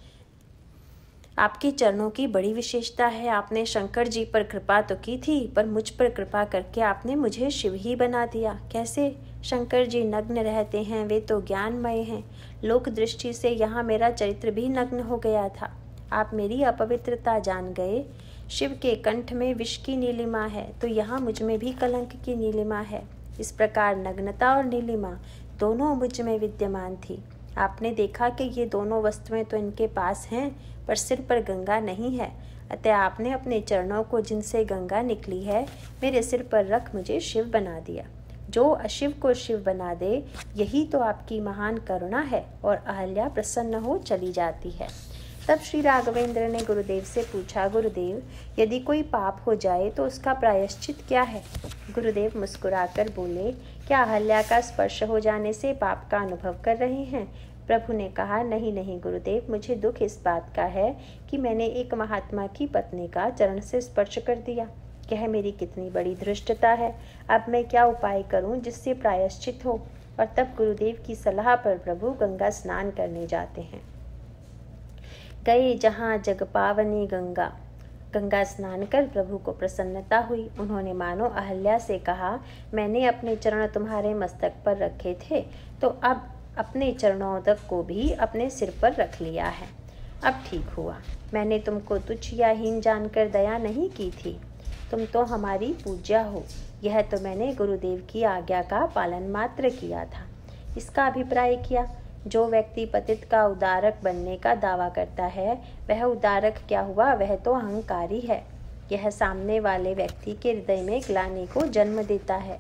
आपके चरणों की बड़ी विशेषता है आपने शंकर जी पर कृपा तो की थी पर मुझ पर कृपा करके आपने मुझे शिव ही बना दिया कैसे शंकर जी नग्न रहते हैं वे तो ज्ञानमय हैं लोक दृष्टि से यहाँ मेरा चरित्र भी नग्न हो गया था आप मेरी अपवित्रता जान गए शिव के कंठ में विष की नीलिमा है तो यहाँ मुझ में भी कलंक की नीलिमा है इस प्रकार नग्नता और नीलिमा दोनों मुझ में विद्यमान थी आपने देखा कि ये दोनों वस्तुएं तो इनके पास हैं पर सिर पर गंगा नहीं है अतः आपने अपने चरणों को जिनसे गंगा निकली है मेरे सिर पर रख मुझे शिव बना दिया जो अशिव को शिव बना दे यही तो आपकी महान करुणा है और अहल्या प्रसन्न हो चली जाती है तब श्री राघवेंद्र ने गुरुदेव से पूछा गुरुदेव यदि कोई पाप हो जाए तो उसका प्रायश्चित क्या है गुरुदेव मुस्कुराकर बोले क्या अहल्या का स्पर्श हो जाने से पाप का अनुभव कर रहे हैं प्रभु ने कहा नहीं नहीं गुरुदेव मुझे दुख इस बात का है कि मैंने एक महात्मा की पत्नी का चरण से स्पर्श कर दिया यह मेरी कितनी बड़ी धृष्टता है अब मैं क्या उपाय करूं जिससे प्रायश्चित हो और तब गुरुदेव की सलाह पर प्रभु गंगा स्नान करने जाते हैं गई जहाँ जग पावनी गंगा गंगा स्नान कर प्रभु को प्रसन्नता हुई उन्होंने मानो अहल्या से कहा मैंने अपने चरण तुम्हारे मस्तक पर रखे थे तो अब अपने चरणों तक को भी अपने सिर पर रख लिया है अब ठीक हुआ मैंने तुमको तुच्छ या हीन जानकर दया नहीं की थी तुम तो हमारी पूजा हो यह तो मैंने गुरुदेव की आज्ञा का पालन मात्र किया था इसका अभिप्राय किया जो व्यक्ति पतित का उदारक बनने का दावा करता है वह उदारक क्या हुआ वह तो अहंकारी है यह सामने वाले व्यक्ति के हृदय में ग्लानी को जन्म देता है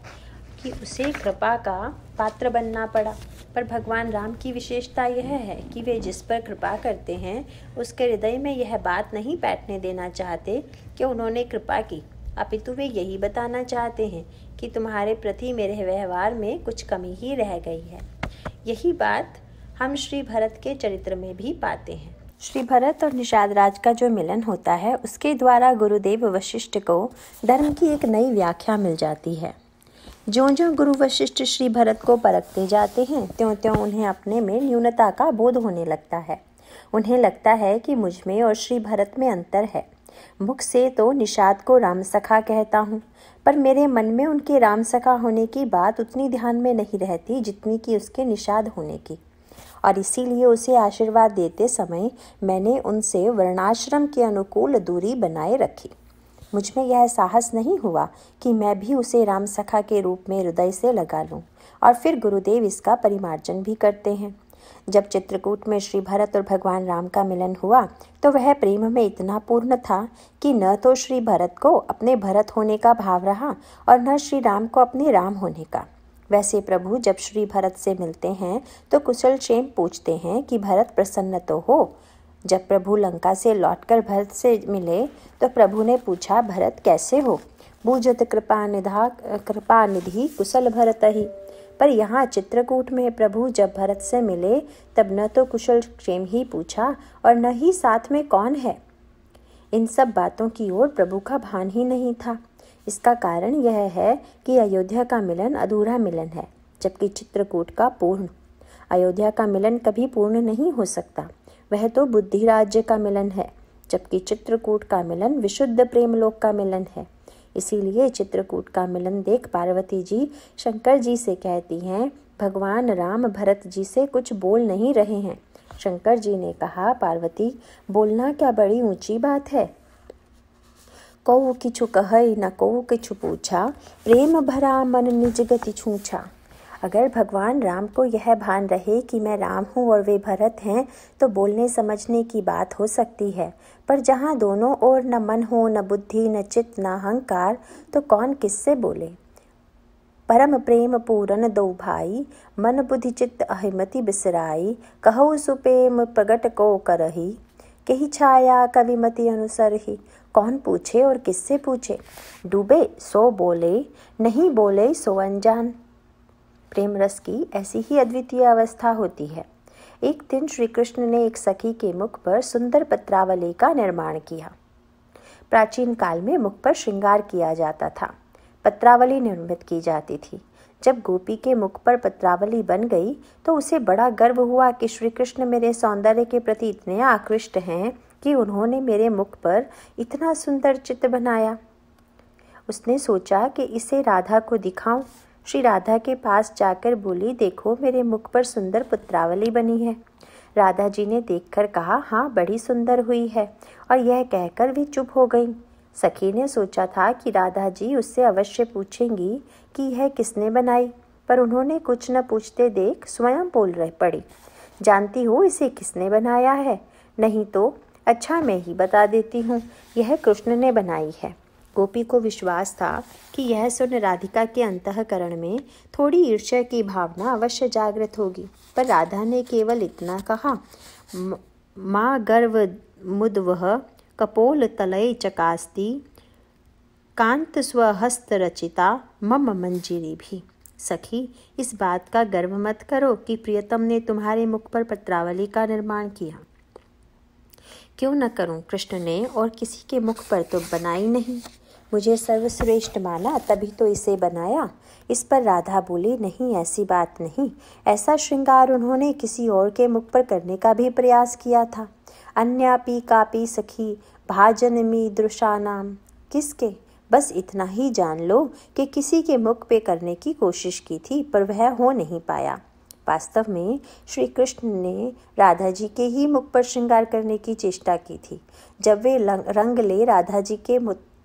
कि उसे कृपा का पात्र बनना पड़ा पर भगवान राम की विशेषता यह है कि वे जिस पर कृपा करते हैं उसके हृदय में यह बात नहीं बैठने देना चाहते कि उन्होंने कृपा की अपितु वे यही बताना चाहते हैं कि तुम्हारे प्रति मेरे व्यवहार में कुछ कमी ही रह गई है यही बात हम श्री भरत के चरित्र में भी पाते हैं श्री भरत और निषाद राज का जो मिलन होता है उसके द्वारा गुरुदेव वशिष्ठ को धर्म की एक नई व्याख्या मिल जाती है ज्यो ज्यो गुरु वशिष्ठ श्री भरत को परखते जाते हैं त्यों त्यों उन्हें अपने में न्यूनता का बोध होने लगता है उन्हें लगता है कि मुझ में और श्री भरत में अंतर है मुख से तो निषाद को राम सखा कहता हूँ पर मेरे मन में उनके राम सखा होने की बात उतनी ध्यान में नहीं रहती जितनी कि उसके निषाद होने की और इसीलिए उसे आशीर्वाद देते समय मैंने उनसे वर्णाश्रम के अनुकूल दूरी बनाए रखी मुझ में यह साहस नहीं हुआ कि मैं भी उसे राम सखा के रूप में हृदय से लगा लूं और फिर गुरुदेव इसका परिमार्जन भी करते हैं जब चित्रकूट में श्री भरत और भगवान राम का मिलन हुआ तो वह प्रेम में इतना पूर्ण था कि न तो श्री भरत को अपने भरत होने का भाव रहा और न श्री राम को अपने राम होने का वैसे प्रभु जब श्री भरत से मिलते हैं तो कुशल क्षेम पूछते हैं कि भरत प्रसन्न तो हो जब प्रभु लंका से लौटकर भरत से मिले तो प्रभु ने पूछा भरत कैसे हो बूझत कृपा निधा कृपा निधि कुशल भरत ही पर यहाँ चित्रकूट में प्रभु जब भरत से मिले तब न तो कुशल क्षेम ही पूछा और न ही साथ में कौन है इन सब बातों की ओर प्रभु का भान ही नहीं था इसका कारण यह है कि अयोध्या का मिलन अधूरा मिलन है जबकि चित्रकूट का पूर्ण अयोध्या का मिलन कभी पूर्ण नहीं हो सकता वह तो बुद्धि राज्य का मिलन है जबकि चित्रकूट का मिलन विशुद्ध प्रेमलोक का मिलन है इसीलिए चित्रकूट का मिलन देख पार्वती जी शंकर जी से कहती हैं भगवान राम भरत जी से कुछ बोल नहीं रहे हैं शंकर जी ने कहा पार्वती बोलना क्या बड़ी ऊंची बात है कौ કીછું કહી न कौ किछु पूछा प्रेम भरा मन निज गति छूछा अगर भगवान राम को यह भान रहे कि मैं राम हूँ और वे भरत हैं तो बोलने समझने की बात हो सकती है पर जहाँ दोनों ओर न मन हो न बुद्धि न चित्त न अहंकार तो कौन किससे बोले परम प्रेम पूरन दो भाई मन बुद्धि चित्त अहिमति बिसराई कहो सुपेम प्रगट को करही कही छाया कविमति अनुसर ही कौन पूछे और किससे पूछे डूबे सो बोले नहीं बोले सो अनजान प्रेम रस की ऐसी ही अद्वितीय अवस्था होती है एक दिन श्री कृष्ण ने एक सखी के मुख पर सुंदर पत्रावली का निर्माण किया प्राचीन काल में मुख पर श्रृंगार किया जाता था पत्रावली निर्मित की जाती थी जब गोपी के मुख पर पत्रावली बन गई तो उसे बड़ा गर्व हुआ कि श्री कृष्ण मेरे सौंदर्य के प्रति इतने आकृष्ट हैं कि उन्होंने मेरे मुख पर इतना सुंदर चित्र बनाया उसने सोचा कि इसे राधा को दिखाऊं। श्री राधा के पास जाकर बोली देखो मेरे मुख पर सुंदर पुत्रावली बनी है राधा जी ने देखकर कहा हाँ बड़ी सुंदर हुई है और यह कहकर वे चुप हो गईं। सखी ने सोचा था कि राधा जी उससे अवश्य पूछेंगी कि यह किसने बनाई पर उन्होंने कुछ न पूछते देख स्वयं बोल रह पड़ी जानती हो इसे किसने बनाया है नहीं तो अच्छा मैं ही बता देती हूँ यह कृष्ण ने बनाई है गोपी को विश्वास था कि यह सुन राधिका के अंतकरण में थोड़ी ईर्ष्या की भावना अवश्य जागृत होगी पर राधा ने केवल इतना कहा माँ गर्व मुद कपोल तलय चकास्ती कांत स्वहस्त रचिता मम मंजिरी भी सखी इस बात का गर्व मत करो कि प्रियतम ने तुम्हारे मुख पर पत्रावली का निर्माण किया क्यों न करूं कृष्ण ने और किसी के मुख पर तो बनाई नहीं मुझे सर्वश्रेष्ठ माना तभी तो इसे बनाया इस पर राधा बोली नहीं ऐसी बात नहीं ऐसा श्रृंगार उन्होंने किसी और के मुख पर करने का भी प्रयास किया था अन्यापी कापी सखी भाजन मी दृशानाम किसके बस इतना ही जान लो कि किसी के मुख पे करने की कोशिश की थी पर वह हो नहीं पाया वास्तव में श्री कृष्ण ने राधा जी के ही मुख पर श्रृंगार करने की चेष्टा की थी जब वे रंग ले राधा जी के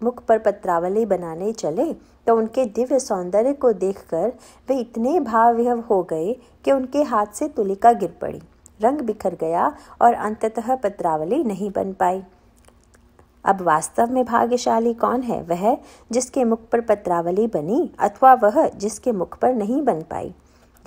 मुख पर पत्रावली बनाने चले तो उनके दिव्य सौंदर्य को देखकर वे इतने भावविहव हो गए कि उनके हाथ से तुलिका गिर पड़ी रंग बिखर गया और अंततः पत्रावली नहीं बन पाई अब वास्तव में भाग्यशाली कौन है वह जिसके मुख पर पत्रावली बनी अथवा वह जिसके मुख पर नहीं बन पाई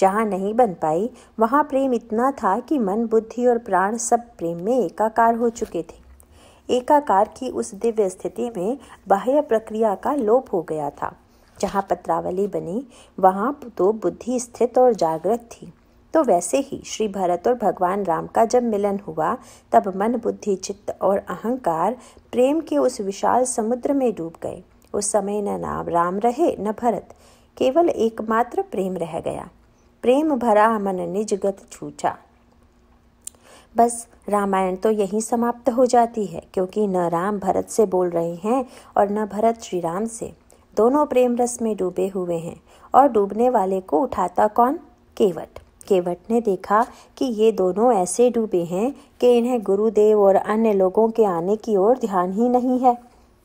जहाँ नहीं बन पाई वहाँ प्रेम इतना था कि मन बुद्धि और प्राण सब प्रेम में एकाकार हो चुके थे एकाकार की उस दिव्य स्थिति में बाह्य प्रक्रिया का लोप हो गया था जहाँ पत्रावली बनी वहाँ तो बुद्धि स्थित और जागृत थी तो वैसे ही श्री भरत और भगवान राम का जब मिलन हुआ तब मन बुद्धि चित्त और अहंकार प्रेम के उस विशाल समुद्र में डूब गए उस समय न नाम राम रहे न भरत केवल एकमात्र प्रेम रह गया प्रेम भरा मन निज गत छूछा बस रामायण तो यहीं समाप्त हो जाती है क्योंकि न राम भरत से बोल रहे हैं और न भरत श्री राम से दोनों प्रेम रस में डूबे हुए हैं और डूबने वाले को उठाता कौन केवट केवट ने देखा कि ये दोनों ऐसे डूबे हैं कि इन्हें गुरुदेव और अन्य लोगों के आने की ओर ध्यान ही नहीं है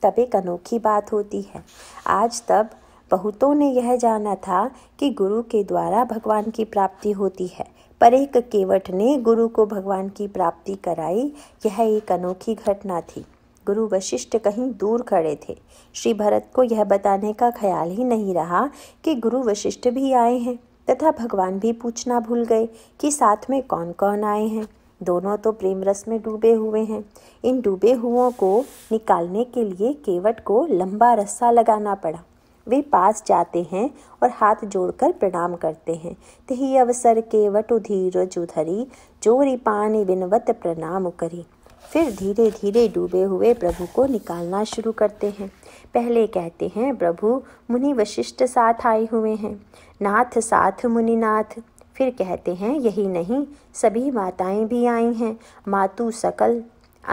तब एक अनोखी बात होती है आज तब बहुतों ने यह जाना था कि गुरु के द्वारा भगवान की प्राप्ति होती है पर एक केवट ने गुरु को भगवान की प्राप्ति कराई यह एक अनोखी घटना थी गुरु वशिष्ठ कहीं दूर खड़े थे श्री भरत को यह बताने का ख्याल ही नहीं रहा कि गुरु वशिष्ठ भी आए हैं तथा भगवान भी पूछना भूल गए कि साथ में कौन कौन आए हैं दोनों तो प्रेम रस में डूबे हुए हैं इन डूबे हुओं को निकालने के लिए केवट को लंबा रस्सा लगाना पड़ा वे पास जाते हैं और हाथ जोड़कर प्रणाम करते हैं तही अवसर के वटुधीर जुधरी जोरी पानी बिनवत प्रणाम करी फिर धीरे धीरे डूबे हुए प्रभु को निकालना शुरू करते हैं पहले कहते हैं प्रभु मुनि वशिष्ठ साथ आए हुए हैं नाथ साथ मुनि नाथ फिर कहते हैं यही नहीं सभी माताएं भी आई हैं मातु सकल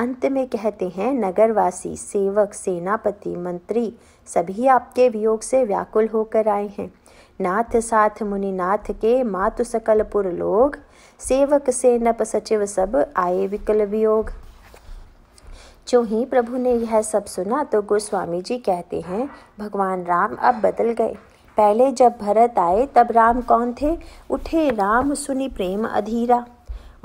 अंत में कहते हैं नगरवासी सेवक सेनापति मंत्री सभी आपके वियोग से व्याकुल होकर आए हैं नाथ साथ नाथ के मातु सकलपुर लोग सेवक से नप सचिव सब आए विकल वियोग जो ही प्रभु ने यह सब सुना तो गोस्वामी जी कहते हैं भगवान राम अब बदल गए पहले जब भरत आए तब राम कौन थे उठे राम सुनी प्रेम अधीरा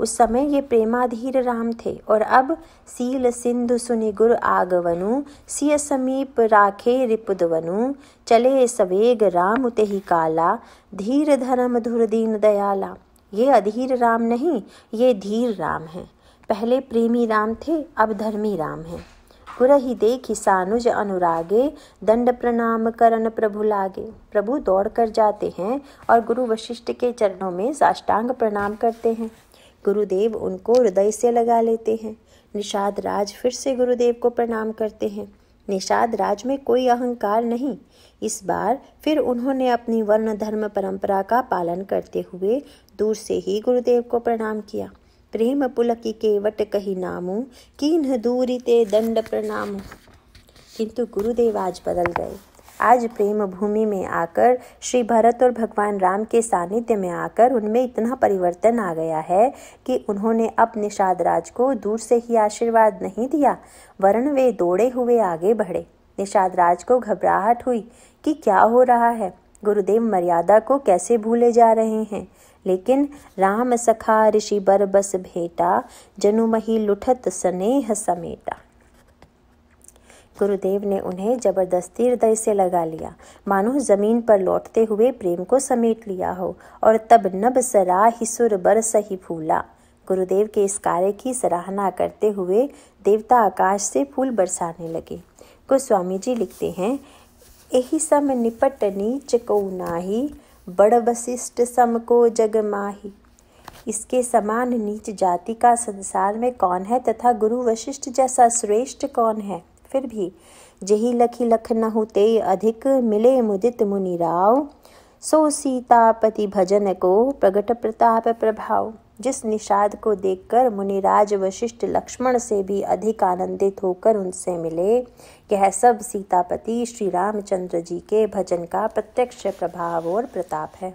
उस समय ये प्रेमाधीर राम थे और अब सील सिंधु सुनि गुर आगवनु सिय समीप राखे रिपुदवनु चले सवेग राम ही काला धीर धर्म धुर दीन दयाला ये अधीर राम नहीं ये धीर राम हैं पहले प्रेमी राम थे अब धर्मी राम हैं ही देखि सानुज अनुरागे दंड प्रणाम करण प्रभु लागे प्रभु दौड़ कर जाते हैं और गुरु वशिष्ठ के चरणों में साष्टांग प्रणाम करते हैं गुरुदेव उनको हृदय से लगा लेते हैं निषाद राज फिर से गुरुदेव को प्रणाम करते हैं निषाद राज में कोई अहंकार नहीं इस बार फिर उन्होंने अपनी वर्ण धर्म परंपरा का पालन करते हुए दूर से ही गुरुदेव को प्रणाम किया प्रेम पुलकी के वट कही नामू किन्ह दूरी ते दंड प्रणाम किंतु गुरुदेव आज बदल गए आज प्रेम भूमि में आकर श्री भरत और भगवान राम के सानिध्य में आकर उनमें इतना परिवर्तन आ गया है कि उन्होंने अब निषाद राज को दूर से ही आशीर्वाद नहीं दिया वरण वे दौड़े हुए आगे बढ़े निषाद राज को घबराहट हुई कि क्या हो रहा है गुरुदेव मर्यादा को कैसे भूले जा रहे हैं लेकिन राम सखा ऋषि बर बस भेटा जनुमही लुठत स्नेह समेटा गुरुदेव ने उन्हें जबरदस्ती हृदय से लगा लिया मानो जमीन पर लौटते हुए प्रेम को समेट लिया हो और तब नब सरा ही सुर बर सही फूला गुरुदेव के इस कार्य की सराहना करते हुए देवता आकाश से फूल बरसाने लगे गोस्वामी जी लिखते हैं यही सम निपट नीच को नाही बड़ वशिष्ठ सम को जग माही इसके समान नीच जाति का संसार में कौन है तथा गुरु वशिष्ठ जैसा श्रेष्ठ कौन है फिर भी जही लखी लख न होते अधिक मिले मुदित मुनिराव सो सीतापति भजन को प्रगट प्रताप प्रभाव जिस निषाद को देखकर मुनिराज वशिष्ठ लक्ष्मण से भी अधिक आनंदित होकर उनसे मिले यह सब सीतापति श्री रामचंद्र जी के भजन का प्रत्यक्ष प्रभाव और प्रताप है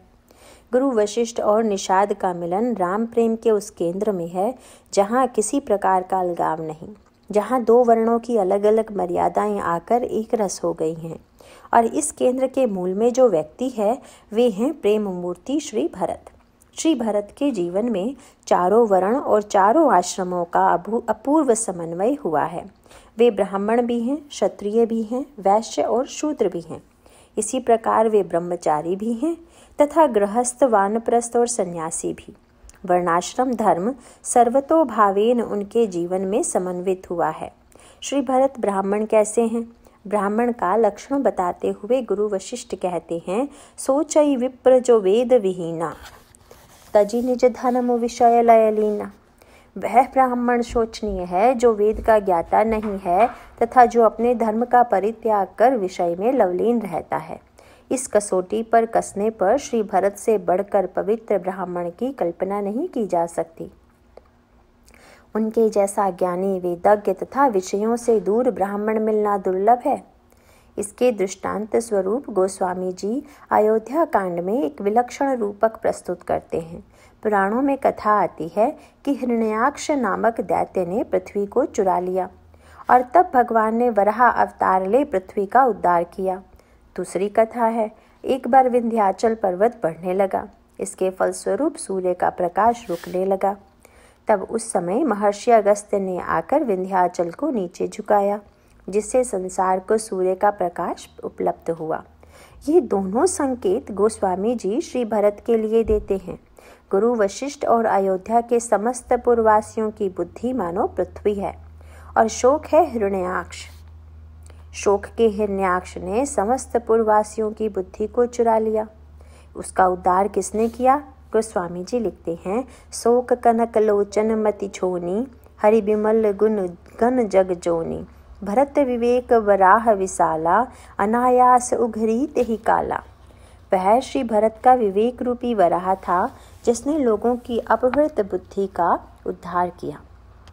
गुरु वशिष्ठ और निषाद का मिलन राम प्रेम के उस केंद्र में है जहाँ किसी प्रकार का अलगाव नहीं जहाँ दो वर्णों की अलग अलग मर्यादाएं आकर एक रस हो गई हैं और इस केंद्र के मूल में जो व्यक्ति है वे हैं प्रेम मूर्ति श्री भरत श्री भरत के जीवन में चारों वर्ण और चारों आश्रमों का अपूर्व समन्वय हुआ है वे ब्राह्मण भी हैं क्षत्रिय भी हैं वैश्य और शूद्र भी हैं इसी प्रकार वे ब्रह्मचारी भी हैं तथा गृहस्थ वानप्रस्थ और सन्यासी भी वर्णाश्रम धर्म सर्वतोभावेन उनके जीवन में समन्वित हुआ है श्री भरत ब्राह्मण कैसे हैं ब्राह्मण का लक्षण बताते हुए गुरु वशिष्ठ कहते हैं सोचई विप्र जो वेद विहीना तजी निज धनम विषय लयलीना वह ब्राह्मण शोचनीय है जो वेद का ज्ञाता नहीं है तथा जो अपने धर्म का परित्याग कर विषय में लवलीन रहता है इस कसौटी पर कसने पर श्री भरत से बढ़कर पवित्र ब्राह्मण की कल्पना नहीं की जा सकती उनके जैसा ज्ञानी वेदज्ञ तथा विषयों से दूर ब्राह्मण मिलना दुर्लभ है इसके दृष्टांत स्वरूप गोस्वामी जी अयोध्या कांड में एक विलक्षण रूपक प्रस्तुत करते हैं पुराणों में कथा आती है कि हृणयाक्ष नामक दैत्य ने पृथ्वी को चुरा लिया और तब भगवान ने वराह अवतार ले पृथ्वी का उद्धार किया दूसरी कथा है एक बार विंध्याचल पर्वत बढ़ने लगा इसके फलस्वरूप सूर्य का प्रकाश रुकने लगा तब उस समय महर्षि अगस्त्य ने आकर विंध्याचल को नीचे झुकाया जिससे संसार को सूर्य का प्रकाश उपलब्ध हुआ ये दोनों संकेत गोस्वामी जी श्री भरत के लिए देते हैं गुरु वशिष्ठ और अयोध्या के समस्त पूर्ववासियों की बुद्धि मानो पृथ्वी है और शोक है हृणयाक्ष शोक के हिरण्याक्ष ने समस्त पुरवासियों की बुद्धि को चुरा लिया उसका उद्धार किसने किया गोस्वामी जी लिखते हैं शोक कनक लोचन मति छोनी हरिबिमल गुण गण जग जोनी भरत विवेक वराह विशाला अनायास उघरी ही काला वह श्री भरत का विवेक रूपी वराह था जिसने लोगों की अपहृत बुद्धि का उद्धार किया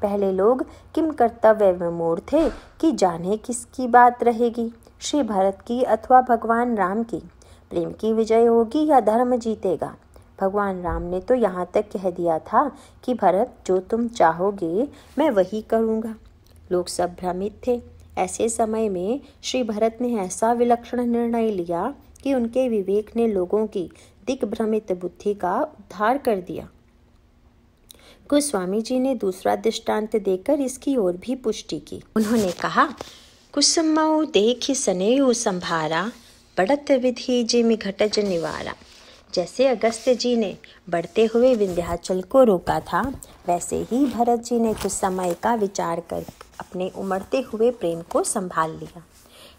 पहले लोग किम कर्तव्य मोड़ थे कि जाने किसकी बात रहेगी श्री भरत की अथवा भगवान राम की प्रेम की विजय होगी या धर्म जीतेगा भगवान राम ने तो यहाँ तक कह दिया था कि भरत जो तुम चाहोगे मैं वही करूँगा लोग सब भ्रमित थे ऐसे समय में श्री भरत ने ऐसा विलक्षण निर्णय लिया कि उनके विवेक ने लोगों की दिग्भ्रमित बुद्धि का उद्धार कर दिया गोस्वामी जी ने दूसरा दृष्टांत देकर इसकी ओर भी पुष्टि की उन्होंने कहा कुसुम देख सने संभारा बढ़त विधि जिम घटज निवारा जैसे अगस्त जी ने बढ़ते हुए विंध्याचल को रोका था वैसे ही भरत जी ने कुछ समय का विचार कर अपने उमड़ते हुए प्रेम को संभाल लिया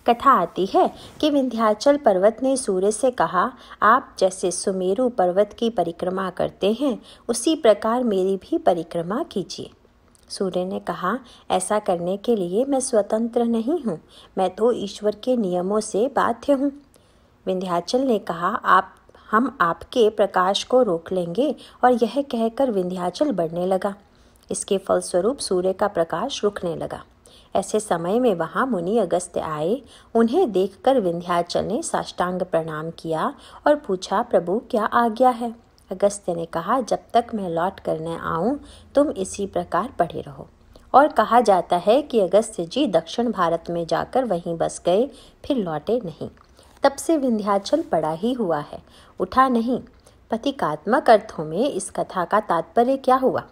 कथा आती है कि विंध्याचल पर्वत ने सूर्य से कहा आप जैसे सुमेरु पर्वत की परिक्रमा करते हैं उसी प्रकार मेरी भी परिक्रमा कीजिए सूर्य ने कहा ऐसा करने के लिए मैं स्वतंत्र नहीं हूँ मैं तो ईश्वर के नियमों से बाध्य हूँ विंध्याचल ने कहा आप हम आपके प्रकाश को रोक लेंगे और यह कहकर विंध्याचल बढ़ने लगा इसके फलस्वरूप सूर्य का प्रकाश रुकने लगा ऐसे समय में वहाँ मुनि अगस्त्य आए उन्हें देखकर विंध्याचल ने साष्टांग प्रणाम किया और पूछा प्रभु क्या आज्ञा है अगस्त्य ने कहा जब तक मैं लौट कर न आऊँ तुम इसी प्रकार पढ़े रहो और कहा जाता है कि अगस्त्य जी दक्षिण भारत में जाकर वहीं बस गए फिर लौटे नहीं तब से विंध्याचल पड़ा ही हुआ है उठा नहीं पथिकात्मक अर्थों में इस कथा का तात्पर्य क्या हुआ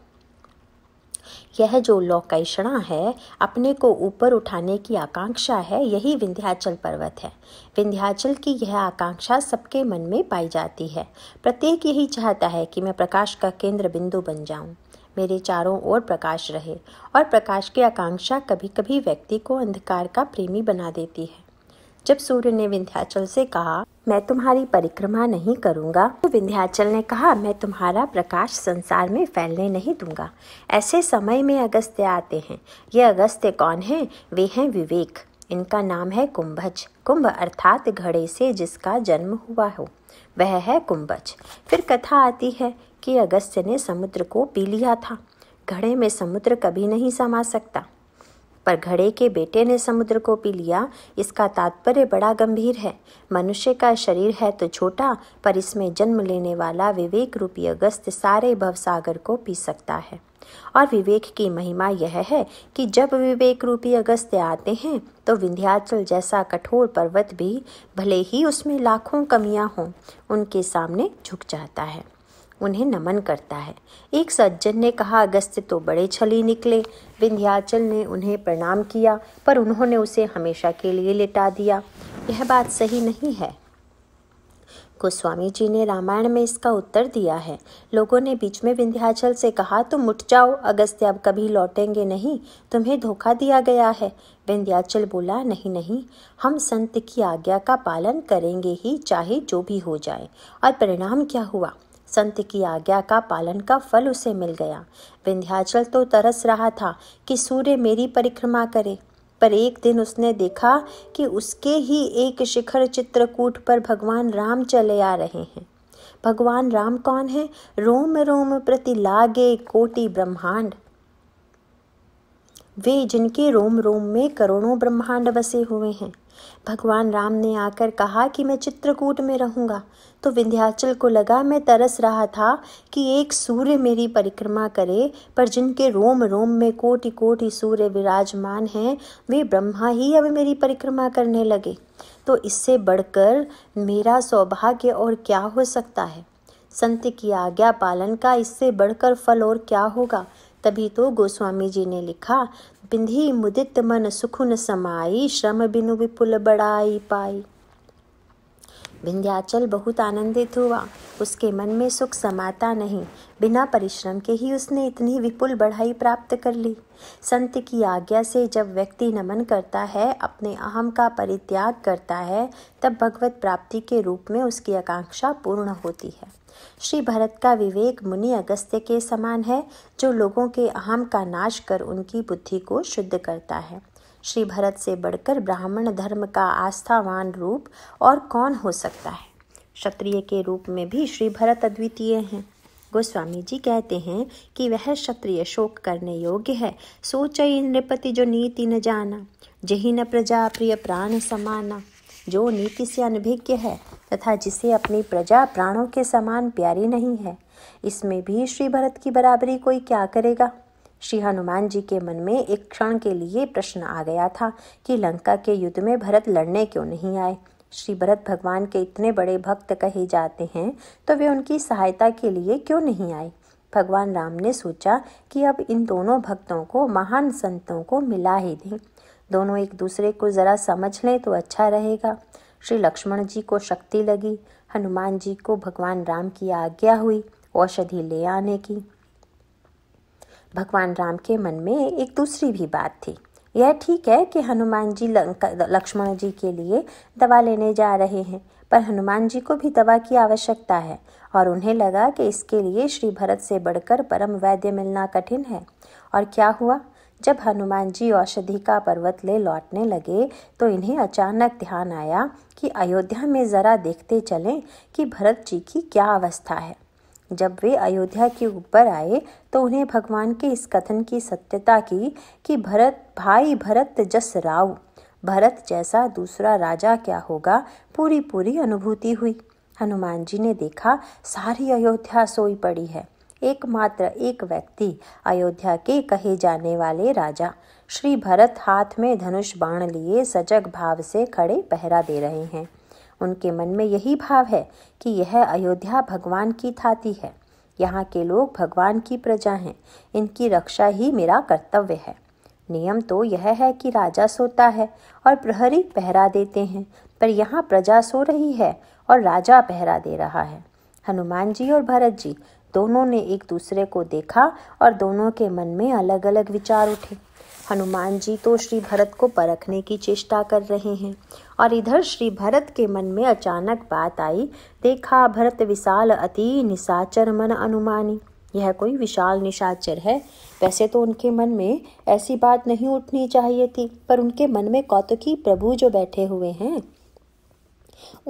यह जो लोकैषणा है अपने को ऊपर उठाने की आकांक्षा है यही विंध्याचल पर्वत है विंध्याचल की यह आकांक्षा सबके मन में पाई जाती है प्रत्येक यही चाहता है कि मैं प्रकाश का केंद्र बिंदु बन जाऊं मेरे चारों ओर प्रकाश रहे और प्रकाश की आकांक्षा कभी कभी व्यक्ति को अंधकार का प्रेमी बना देती है जब सूर्य ने विंध्याचल से कहा मैं तुम्हारी परिक्रमा नहीं करूंगा तो विंध्याचल ने कहा मैं तुम्हारा प्रकाश संसार में फैलने नहीं दूंगा ऐसे समय में अगस्त्य आते हैं ये अगस्त्य कौन हैं वे हैं विवेक इनका नाम है कुंभज कुंभ अर्थात घड़े से जिसका जन्म हुआ हो वह है कुंभज फिर कथा आती है कि अगस्त्य ने समुद्र को पी लिया था घड़े में समुद्र कभी नहीं समा सकता पर घड़े के बेटे ने समुद्र को पी लिया इसका तात्पर्य बड़ा गंभीर है मनुष्य का शरीर है तो छोटा पर इसमें जन्म लेने वाला विवेक रूपी अगस्त सारे भवसागर को पी सकता है और विवेक की महिमा यह है कि जब विवेक रूपी अगस्त्य आते हैं तो विंध्याचल जैसा कठोर पर्वत भी भले ही उसमें लाखों कमियां हों उनके सामने झुक जाता है उन्हें नमन करता है एक सज्जन ने कहा अगस्त्य तो बड़े छली निकले विंध्याचल ने उन्हें प्रणाम किया पर उन्होंने उसे हमेशा के लिए लिटा दिया यह बात सही नहीं है गोस्वामी जी ने रामायण में इसका उत्तर दिया है लोगों ने बीच में विंध्याचल से कहा तुम तो उठ जाओ अगस्त्य अब कभी लौटेंगे नहीं तुम्हें धोखा दिया गया है विंध्याचल बोला नहीं नहीं हम संत की आज्ञा का पालन करेंगे ही चाहे जो भी हो जाए और परिणाम क्या हुआ संत की आज्ञा का पालन का फल उसे मिल गया विंध्याचल तो तरस रहा था कि सूर्य मेरी परिक्रमा करे पर एक दिन उसने देखा कि उसके ही एक शिखर चित्रकूट पर भगवान राम चले आ रहे हैं भगवान राम कौन है रोम रोम प्रति लागे कोटि ब्रह्मांड वे जिनके रोम रोम में करोड़ों ब्रह्मांड बसे हुए हैं भगवान राम ने आकर कहा कि मैं चित्रकूट में रहूंगा तो विंध्याचल को लगा मैं तरस रहा था कि एक सूर्य मेरी परिक्रमा करे पर जिनके रोम रोम में कोटि कोटि सूर्य विराजमान हैं वे ब्रह्मा ही अब मेरी परिक्रमा करने लगे तो इससे बढ़कर मेरा सौभाग्य और क्या हो सकता है संत की आज्ञा पालन का इससे बढ़कर फल और क्या होगा तभी तो गोस्वामी जी ने लिखा बिंधी मुदित मन सुखुन समाई श्रम बिनु विपुल बड़ाई पाई विंध्याचल बहुत आनंदित हुआ उसके मन में सुख समाता नहीं बिना परिश्रम के ही उसने इतनी विपुल बढ़ाई प्राप्त कर ली संत की आज्ञा से जब व्यक्ति नमन करता है अपने अहम का परित्याग करता है तब भगवत प्राप्ति के रूप में उसकी आकांक्षा पूर्ण होती है श्री भरत का विवेक मुनि अगस्त्य के समान है जो लोगों के अहम का नाश कर उनकी बुद्धि को शुद्ध करता है श्री भरत से बढ़कर ब्राह्मण धर्म का आस्थावान रूप और कौन हो सकता है क्षत्रिय के रूप में भी श्री भरत अद्वितीय हैं गोस्वामी जी कहते हैं कि वह क्षत्रिय शोक करने योग्य है सोच नृपति जो नीति न जाना जही न प्रजा प्रिय प्राण समाना जो नीति से अनभिज्ञ है तथा जिसे अपनी प्रजा प्राणों के समान प्यारी नहीं है इसमें भी श्री भरत की बराबरी कोई क्या करेगा श्री हनुमान जी के मन में एक क्षण के लिए प्रश्न आ गया था कि लंका के युद्ध में भरत लड़ने क्यों नहीं आए श्री भरत भगवान के इतने बड़े भक्त कहे जाते हैं तो वे उनकी सहायता के लिए क्यों नहीं आए भगवान राम ने सोचा कि अब इन दोनों भक्तों को महान संतों को मिला ही दें दोनों एक दूसरे को ज़रा समझ लें तो अच्छा रहेगा श्री लक्ष्मण जी को शक्ति लगी हनुमान जी को भगवान राम की आज्ञा हुई औषधि ले आने की भगवान राम के मन में एक दूसरी भी बात थी यह ठीक है कि हनुमान जी लक्ष्मण जी के लिए दवा लेने जा रहे हैं पर हनुमान जी को भी दवा की आवश्यकता है और उन्हें लगा कि इसके लिए श्री भरत से बढ़कर परम वैद्य मिलना कठिन है और क्या हुआ जब हनुमान जी औषधि का पर्वत ले लौटने लगे तो इन्हें अचानक ध्यान आया कि अयोध्या में ज़रा देखते चलें कि भरत जी की क्या अवस्था है जब वे अयोध्या के ऊपर आए तो उन्हें भगवान के इस कथन की सत्यता की कि भरत भाई भरत जस राव भरत जैसा दूसरा राजा क्या होगा पूरी पूरी अनुभूति हुई हनुमान जी ने देखा सारी अयोध्या सोई पड़ी है एकमात्र एक व्यक्ति अयोध्या के कहे जाने वाले राजा श्री भरत हाथ में धनुष बाण लिए सजग भाव से खड़े पहरा दे रहे हैं उनके मन में यही भाव है कि यह अयोध्या भगवान की थाती है यहाँ के लोग भगवान की प्रजा हैं इनकी रक्षा ही मेरा कर्तव्य है नियम तो यह है कि राजा सोता है और प्रहरी पहरा देते हैं पर यहाँ प्रजा सो रही है और राजा पहरा दे रहा है हनुमान जी और भरत जी दोनों ने एक दूसरे को देखा और दोनों के मन में अलग अलग विचार उठे हनुमान जी तो श्री भरत को परखने की चेष्टा कर रहे हैं और इधर श्री भरत के मन में अचानक बात आई देखा भरत विशाल अति निशाचर मन अनुमानी यह कोई विशाल निशाचर है वैसे तो उनके मन में ऐसी बात नहीं उठनी चाहिए थी पर उनके मन में कौतुकी प्रभु जो बैठे हुए हैं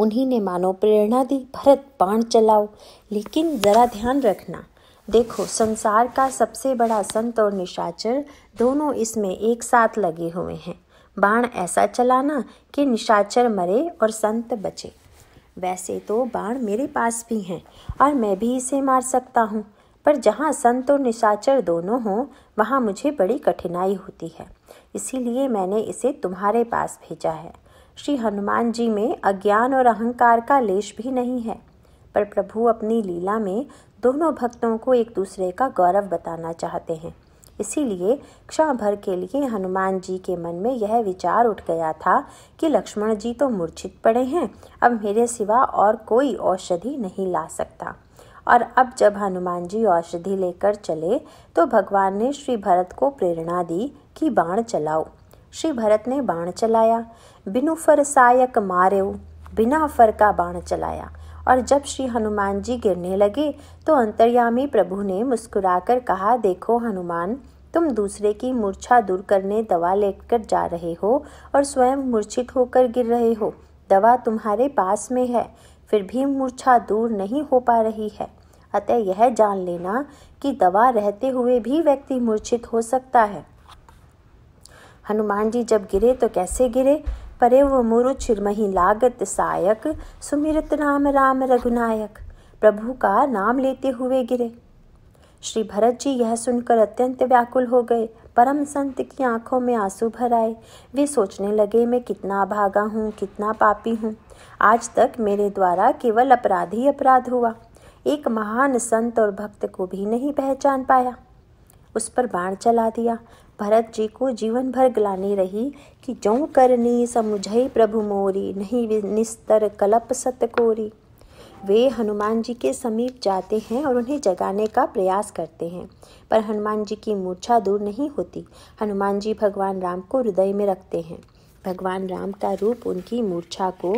उन्हीं ने मानो प्रेरणा दी भरत बाण चलाओ लेकिन ज़रा ध्यान रखना देखो संसार का सबसे बड़ा संत और निशाचर दोनों इसमें एक साथ लगे हुए हैं बाण ऐसा चलाना कि निशाचर मरे और संत बचे वैसे तो बाण मेरे पास भी हैं और मैं भी इसे मार सकता हूँ पर जहाँ संत और निशाचर दोनों हों वहाँ मुझे बड़ी कठिनाई होती है इसीलिए मैंने इसे तुम्हारे पास भेजा है श्री हनुमान जी में अज्ञान और अहंकार का लेश भी नहीं है पर प्रभु अपनी लीला में दोनों भक्तों को एक दूसरे का गौरव बताना चाहते हैं इसीलिए क्षण भर के लिए हनुमान जी के मन में यह विचार उठ गया था कि लक्ष्मण जी तो मूर्छित पड़े हैं अब मेरे सिवा और कोई औषधि नहीं ला सकता और अब जब हनुमान जी औषधि लेकर चले तो भगवान ने श्री भरत को प्रेरणा दी कि बाण चलाओ श्री भरत ने बाण चलाया बिनु फरसायक मारे बिना फर का बाण चलाया और जब श्री हनुमान जी गिरने लगे तो अंतर्यामी प्रभु ने मुस्कुराकर कहा देखो हनुमान तुम दूसरे की मूर्छा दूर करने दवा लेकर जा रहे हो और स्वयं मूर्छित होकर गिर रहे हो दवा तुम्हारे पास में है फिर भी मूर्छा दूर नहीं हो पा रही है अतः यह जान लेना कि दवा रहते हुए भी व्यक्ति मूर्छित हो सकता है हनुमान जी जब गिरे तो कैसे गिरे मुरु मही लागत सायक सुमिरत राम राम रघुनायक प्रभु का नाम लेते हुए गिरे श्री भरत जी यह सुनकर अत्यंत व्याकुल हो गए परम संत की आंखों में आंसू भर आए वे सोचने लगे मैं कितना भागा हूँ कितना पापी हूँ आज तक मेरे द्वारा केवल अपराध ही अपराध हुआ एक महान संत और भक्त को भी नहीं पहचान पाया उस पर बाण चला दिया भरत जी को जीवन भर गलानी रही कि जो करनी समुझई प्रभु मोरी नहीं निस्तर कलप सतकोरी वे हनुमान जी के समीप जाते हैं और उन्हें जगाने का प्रयास करते हैं पर हनुमान जी की मूर्छा दूर नहीं होती हनुमान जी भगवान राम को हृदय में रखते हैं भगवान राम का रूप उनकी मूर्छा को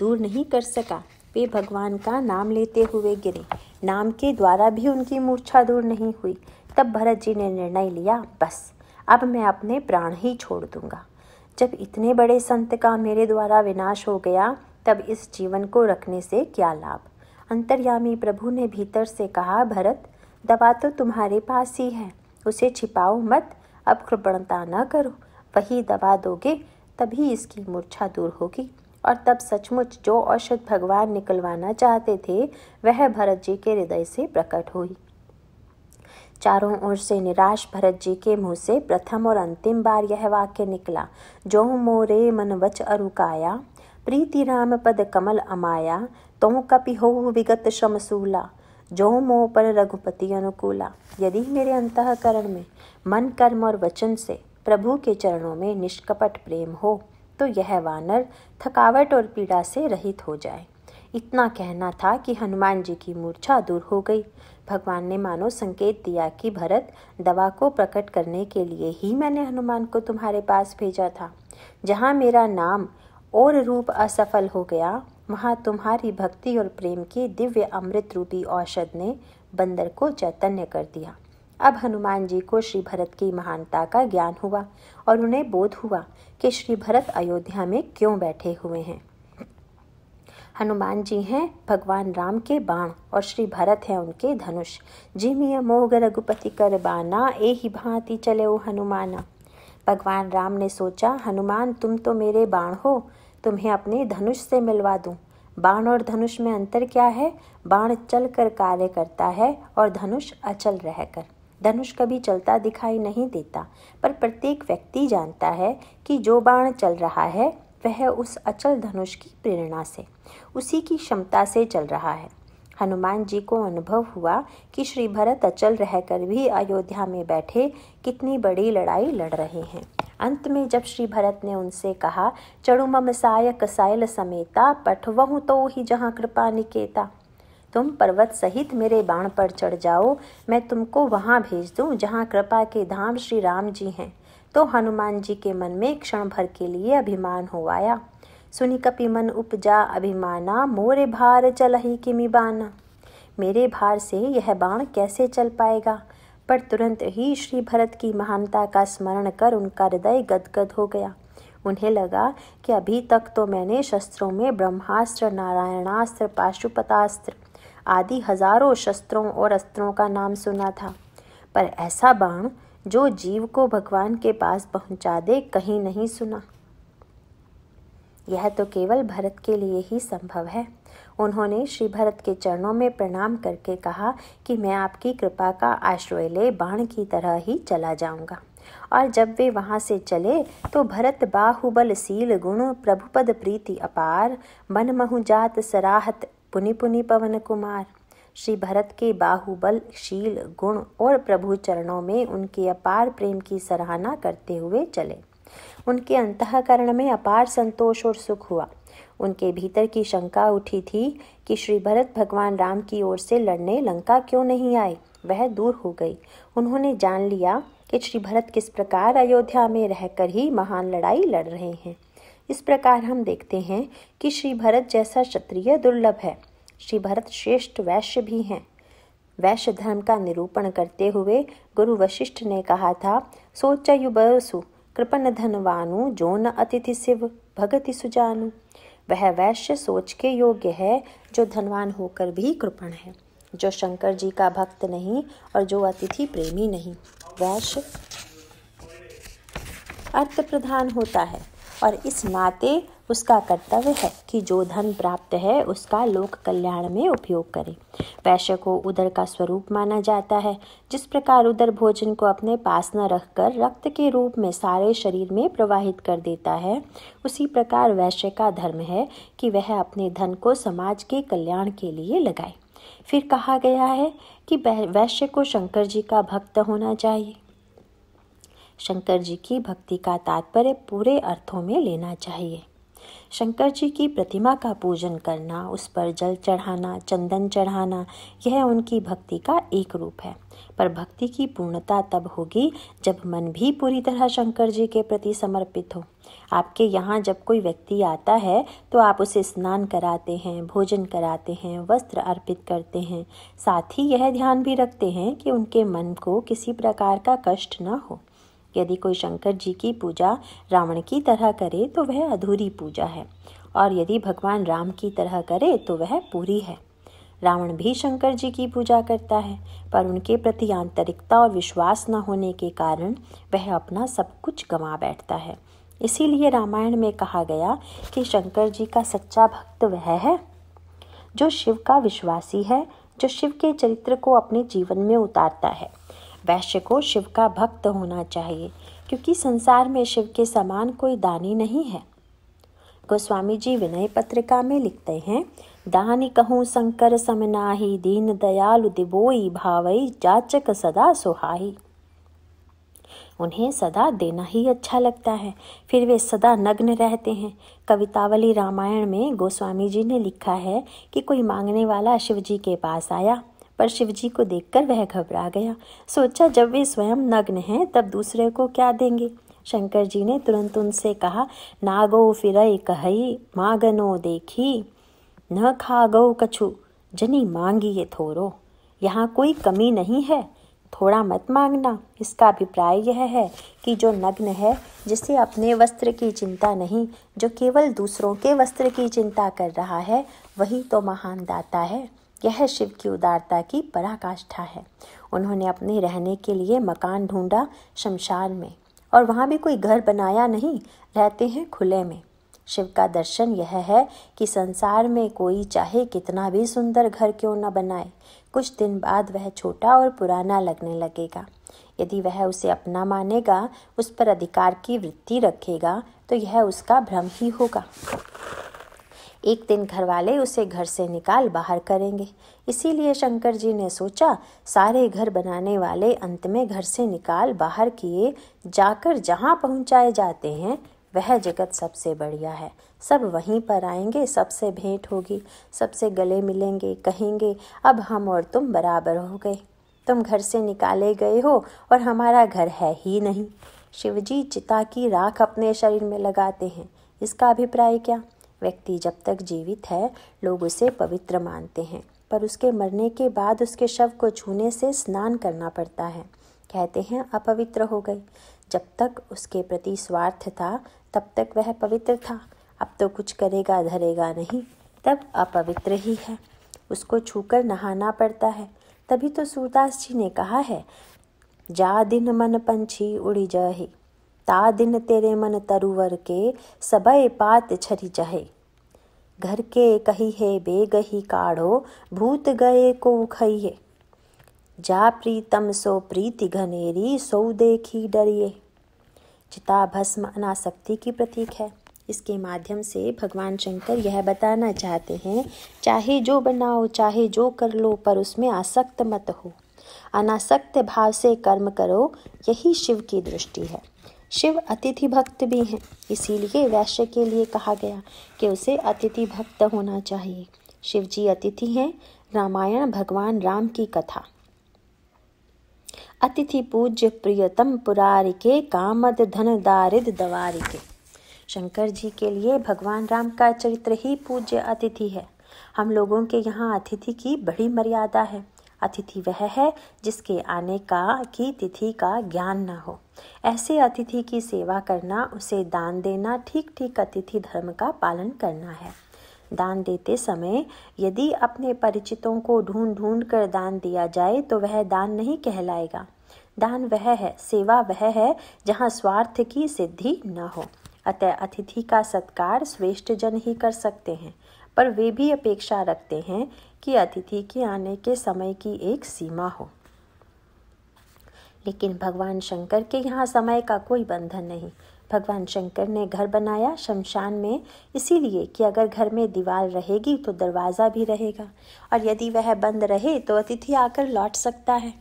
दूर नहीं कर सका वे भगवान का नाम लेते हुए गिरे नाम के द्वारा भी उनकी मूर्छा दूर नहीं हुई तब भरत जी ने निर्णय लिया बस अब मैं अपने प्राण ही छोड़ दूंगा जब इतने बड़े संत का मेरे द्वारा विनाश हो गया तब इस जीवन को रखने से क्या लाभ अंतर्यामी प्रभु ने भीतर से कहा भरत दवा तो तुम्हारे पास ही है उसे छिपाओ मत अब कृपणता न करो वही दवा दोगे तभी इसकी मूर्छा दूर होगी और तब सचमुच जो औषध भगवान निकलवाना चाहते थे वह भरत जी के हृदय से प्रकट हुई चारों ओर से निराश भरत जी के मुंह से प्रथम और अंतिम बार यह वाक्य निकला जो मोरे मन वच अरुकाया प्रीति राम पद कमल अमाया तो कपि हो विगत श्रम सूला जो मो पर रघुपति अनुकूला यदि मेरे अंतकरण में मन कर्म और वचन से प्रभु के चरणों में निष्कपट प्रेम हो तो यह वानर थकावट और पीड़ा से रहित हो जाए इतना कहना था कि हनुमान जी की मूर्छा दूर हो गई भगवान ने मानो संकेत दिया कि भरत दवा को प्रकट करने के लिए ही मैंने हनुमान को तुम्हारे पास भेजा था जहाँ मेरा नाम और रूप असफल हो गया वहाँ तुम्हारी भक्ति और प्रेम की दिव्य अमृत रूपी औषध ने बंदर को चैतन्य कर दिया अब हनुमान जी को श्री भरत की महानता का ज्ञान हुआ और उन्हें बोध हुआ कि श्री भरत अयोध्या में क्यों बैठे हुए हैं हनुमान जी हैं भगवान राम के बाण और श्री भरत हैं उनके धनुष जिमिय मोग रघुपति कर बाना ए ही भांति चले ओ हनुमाना भगवान राम ने सोचा हनुमान तुम तो मेरे बाण हो तुम्हें अपने धनुष से मिलवा दूँ बाण और धनुष में अंतर क्या है बाण चल कर कार्य करता है और धनुष अचल रह कर धनुष कभी चलता दिखाई नहीं देता पर प्रत्येक व्यक्ति जानता है कि जो बाण चल रहा है वह उस अचल धनुष की प्रेरणा से उसी की क्षमता से चल रहा है हनुमान जी को अनुभव हुआ कि श्री भरत अचल रहकर भी अयोध्या में बैठे कितनी बड़ी लड़ाई लड़ रहे हैं अंत में जब श्री भरत ने उनसे कहा चढ़ु मम साय कसायल समेता पठवहूँ तो ही जहाँ कृपा निकेता तुम पर्वत सहित मेरे बाण पर चढ़ जाओ मैं तुमको वहाँ भेज दूँ जहाँ कृपा के धाम श्री राम जी हैं तो हनुमान जी के मन में क्षण भर के लिए अभिमान हो आया सुनि कपि मन उपजा अभिमाना मोरे भार ही किमि बाना मेरे भार से यह बाण कैसे चल पाएगा पर तुरंत ही श्री भरत की महानता का स्मरण कर उनका हृदय गदगद हो गया उन्हें लगा कि अभी तक तो मैंने शस्त्रों में ब्रह्मास्त्र नारायणास्त्र पाशुपतास्त्र आदि हजारों शस्त्रों और अस्त्रों का नाम सुना था पर ऐसा बाण जो जीव को भगवान के पास पहुंचा दे कहीं नहीं सुना यह तो केवल भरत के लिए ही संभव है उन्होंने श्री भरत के चरणों में प्रणाम करके कहा कि मैं आपकी कृपा का आश्रय ले बाण की तरह ही चला जाऊंगा और जब वे वहां से चले तो भरत बाहुबल सील गुण प्रभुपद प्रीति अपार मनमहुजात सराहत पुनि पुनि पवन कुमार श्री भरत के बाहुबल शील गुण और प्रभु चरणों में उनके अपार प्रेम की सराहना करते हुए चले उनके अंतकरण में अपार संतोष और सुख हुआ उनके भीतर की शंका उठी थी कि श्री भरत भगवान राम की ओर से लड़ने लंका क्यों नहीं आए वह दूर हो गई उन्होंने जान लिया कि श्री भरत किस प्रकार अयोध्या में रहकर ही महान लड़ाई लड़ रहे हैं इस प्रकार हम देखते हैं कि श्री भरत जैसा क्षत्रिय दुर्लभ है श्री भरत श्रेष्ठ वैश्य भी हैं वैश्य धर्म का निरूपण करते हुए गुरु वशिष्ठ ने कहा था बसु कृपण धनवानु जो न अतिथि शिव भगति सुजानु वह वैश्य सोच के योग्य है जो धनवान होकर भी कृपण है जो शंकर जी का भक्त नहीं और जो अतिथि प्रेमी नहीं वैश्य अर्थ प्रधान होता है और इस नाते उसका कर्तव्य है कि जो धन प्राप्त है उसका लोक कल्याण में उपयोग करे वैश्य को उदर का स्वरूप माना जाता है जिस प्रकार उदर भोजन को अपने पास न रखकर रक्त के रूप में सारे शरीर में प्रवाहित कर देता है उसी प्रकार वैश्य का धर्म है कि वह अपने धन को समाज के कल्याण के लिए लगाए फिर कहा गया है कि वैश्य को शंकर जी का भक्त होना चाहिए शंकर जी की भक्ति का तात्पर्य पूरे अर्थों में लेना चाहिए शंकर जी की प्रतिमा का पूजन करना उस पर जल चढ़ाना चंदन चढ़ाना यह उनकी भक्ति का एक रूप है पर भक्ति की पूर्णता तब होगी जब मन भी पूरी तरह शंकर जी के प्रति समर्पित हो आपके यहाँ जब कोई व्यक्ति आता है तो आप उसे स्नान कराते हैं भोजन कराते हैं वस्त्र अर्पित करते हैं साथ ही यह ध्यान भी रखते हैं कि उनके मन को किसी प्रकार का कष्ट न हो यदि कोई शंकर जी की पूजा रावण की तरह करे तो वह अधूरी पूजा है और यदि भगवान राम की तरह करे तो वह पूरी है रावण भी शंकर जी की पूजा करता है पर उनके प्रति आंतरिकता और विश्वास न होने के कारण वह अपना सब कुछ गंवा बैठता है इसीलिए रामायण में कहा गया कि शंकर जी का सच्चा भक्त वह है जो शिव का विश्वासी है जो शिव के चरित्र को अपने जीवन में उतारता है वैश्य को शिव का भक्त होना चाहिए क्योंकि संसार में शिव के समान कोई दानी नहीं है गोस्वामी जी विनय पत्रिका में लिखते हैं दानी कहूँ शंकर समनाही दीन दयालु दिबोई भावई जाचक सदा सुहाई उन्हें सदा देना ही अच्छा लगता है फिर वे सदा नग्न रहते हैं कवितावली रामायण में गोस्वामी जी ने लिखा है कि कोई मांगने वाला शिव जी के पास आया पर शिवजी को देखकर वह घबरा गया सोचा जब वे स्वयं नग्न हैं तब दूसरे को क्या देंगे शंकर जी ने तुरंत उनसे कहा नागो फिरई कहई मागनो देखी न खागो कछु जनी मांगिए थोरो यहाँ कोई कमी नहीं है थोड़ा मत मांगना इसका अभिप्राय यह है कि जो नग्न है जिसे अपने वस्त्र की चिंता नहीं जो केवल दूसरों के वस्त्र की चिंता कर रहा है वही तो महान दाता है यह शिव की उदारता की पराकाष्ठा है उन्होंने अपने रहने के लिए मकान ढूंढा शमशान में और वहाँ भी कोई घर बनाया नहीं रहते हैं खुले में शिव का दर्शन यह है कि संसार में कोई चाहे कितना भी सुंदर घर क्यों न बनाए कुछ दिन बाद वह छोटा और पुराना लगने लगेगा यदि वह उसे अपना मानेगा उस पर अधिकार की वृत्ति रखेगा तो यह उसका भ्रम ही होगा एक दिन घर वाले उसे घर से निकाल बाहर करेंगे इसीलिए शंकर जी ने सोचा सारे घर बनाने वाले अंत में घर से निकाल बाहर किए जाकर जहाँ पहुँचाए जाते हैं वह जगत सबसे बढ़िया है सब वहीं पर आएंगे सबसे भेंट होगी सबसे गले मिलेंगे कहेंगे अब हम और तुम बराबर हो गए तुम घर से निकाले गए हो और हमारा घर है ही नहीं शिवजी चिता की राख अपने शरीर में लगाते हैं इसका अभिप्राय क्या व्यक्ति जब तक जीवित है लोग उसे पवित्र मानते हैं पर उसके मरने के बाद उसके शव को छूने से स्नान करना पड़ता है कहते हैं अपवित्र हो गई जब तक उसके प्रति स्वार्थ था तब तक वह पवित्र था अब तो कुछ करेगा धरेगा नहीं तब अपवित्र ही है उसको छूकर नहाना पड़ता है तभी तो सूरदास जी ने कहा है जा दिन मन पंछी उड़ी ही ता दिन तेरे मन तरुवर के सबय पात छरी चहे घर के कही है बेगही काढ़ो भूत गए को खइये जा प्रीतम सो प्रीति घनेरी सो देखी डरिए चिता भस्म अनासक्ति की प्रतीक है इसके माध्यम से भगवान शंकर यह बताना चाहते हैं चाहे जो बनाओ चाहे जो कर लो पर उसमें आसक्त मत हो अनासक्त भाव से कर्म करो यही शिव की दृष्टि है शिव अतिथि भक्त भी हैं इसीलिए वैश्य के लिए कहा गया कि उसे अतिथि भक्त होना चाहिए शिव जी अतिथि हैं रामायण भगवान राम की कथा अतिथि पूज्य प्रियतम पुरारिके कामद धन दारिद दवारिके शंकर जी के लिए भगवान राम का चरित्र ही पूज्य अतिथि है हम लोगों के यहाँ अतिथि की बड़ी मर्यादा है अतिथि वह है जिसके आने का की तिथि का ज्ञान न हो ऐसे अतिथि की सेवा करना उसे दान देना ठीक ठीक अतिथि धर्म का पालन करना है दान देते समय यदि अपने परिचितों को ढूंढ ढूंढ कर दान दिया जाए तो वह दान नहीं कहलाएगा दान वह है सेवा वह है जहाँ स्वार्थ की सिद्धि न हो अतः अतिथि का सत्कार श्रेष्ठ जन ही कर सकते हैं पर वे भी अपेक्षा रखते हैं कि अतिथि के आने के समय की एक सीमा हो लेकिन भगवान शंकर के यहाँ समय का कोई बंधन नहीं भगवान शंकर ने घर बनाया शमशान में इसीलिए कि अगर घर में दीवार रहेगी तो दरवाज़ा भी रहेगा और यदि वह बंद रहे तो अतिथि आकर लौट सकता है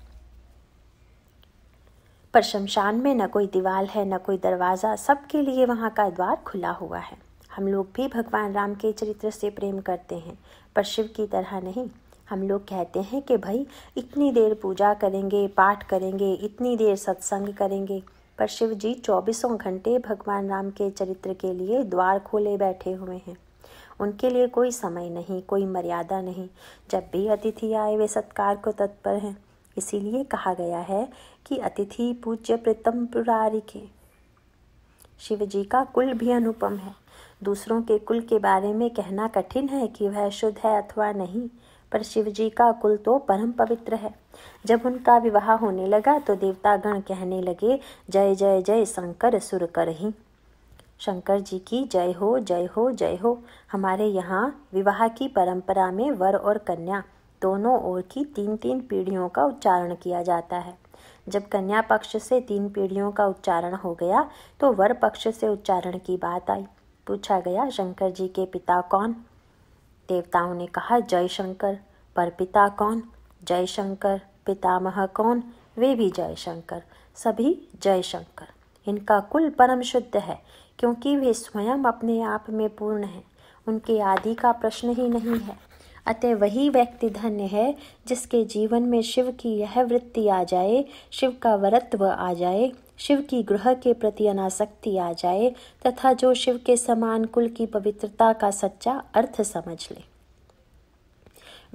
पर शमशान में न कोई दीवार है न कोई दरवाज़ा सबके लिए वहाँ का द्वार खुला हुआ है हम लोग भी भगवान राम के चरित्र से प्रेम करते हैं पर शिव की तरह नहीं हम लोग कहते हैं कि भाई इतनी देर पूजा करेंगे पाठ करेंगे इतनी देर सत्संग करेंगे पर शिव जी चौबीसों घंटे भगवान राम के चरित्र के लिए द्वार खोले बैठे हुए हैं उनके लिए कोई समय नहीं कोई मर्यादा नहीं जब भी अतिथि आए वे सत्कार को तत्पर हैं इसीलिए कहा गया है कि अतिथि पूज्य प्रीतम पुरारिके शिव जी का कुल भी अनुपम है दूसरों के कुल के बारे में कहना कठिन है कि वह शुद्ध है अथवा नहीं पर शिवजी का कुल तो परम पवित्र है जब उनका विवाह होने लगा तो देवतागण कहने लगे जय जय जय शंकर सुर कर ही शंकर जी की जय हो जय हो जय हो हमारे यहाँ विवाह की परंपरा में वर और कन्या दोनों ओर की तीन तीन पीढ़ियों का उच्चारण किया जाता है जब कन्या पक्ष से तीन पीढ़ियों का उच्चारण हो गया तो वर पक्ष से उच्चारण की बात आई पूछा गया शंकर जी के पिता कौन देवताओं ने कहा जय शंकर पर पिता कौन जय शंकर पितामह कौन वे भी जय शंकर सभी जय शंकर इनका कुल परम शुद्ध है क्योंकि वे स्वयं अपने आप में पूर्ण हैं उनके आदि का प्रश्न ही नहीं है अतः वही व्यक्ति धन्य है जिसके जीवन में शिव की यह वृत्ति आ जाए शिव का वरत्व आ जाए शिव की ग्रह के प्रति अनासक्ति आ जाए तथा जो शिव के समान कुल की पवित्रता का सच्चा अर्थ समझ ले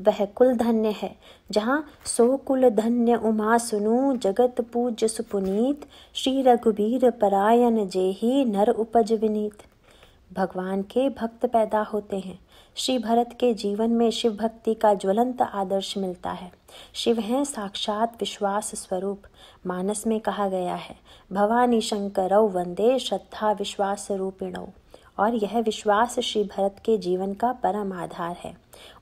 वह कुल धन्य है जहाँ सो कुल धन्य उमा सुनु जगत पूज सुपुनीत श्री रघुबीर परायण जेहि नर उपज विनीत भगवान के भक्त पैदा होते हैं श्री भरत के जीवन में शिव भक्ति का ज्वलंत आदर्श मिलता है शिव हैं साक्षात विश्वास स्वरूप मानस में कहा गया है भवानी शंकरौ वंदे श्रद्धा विश्वास रूपिणौ और यह विश्वास श्री भरत के जीवन का परम आधार है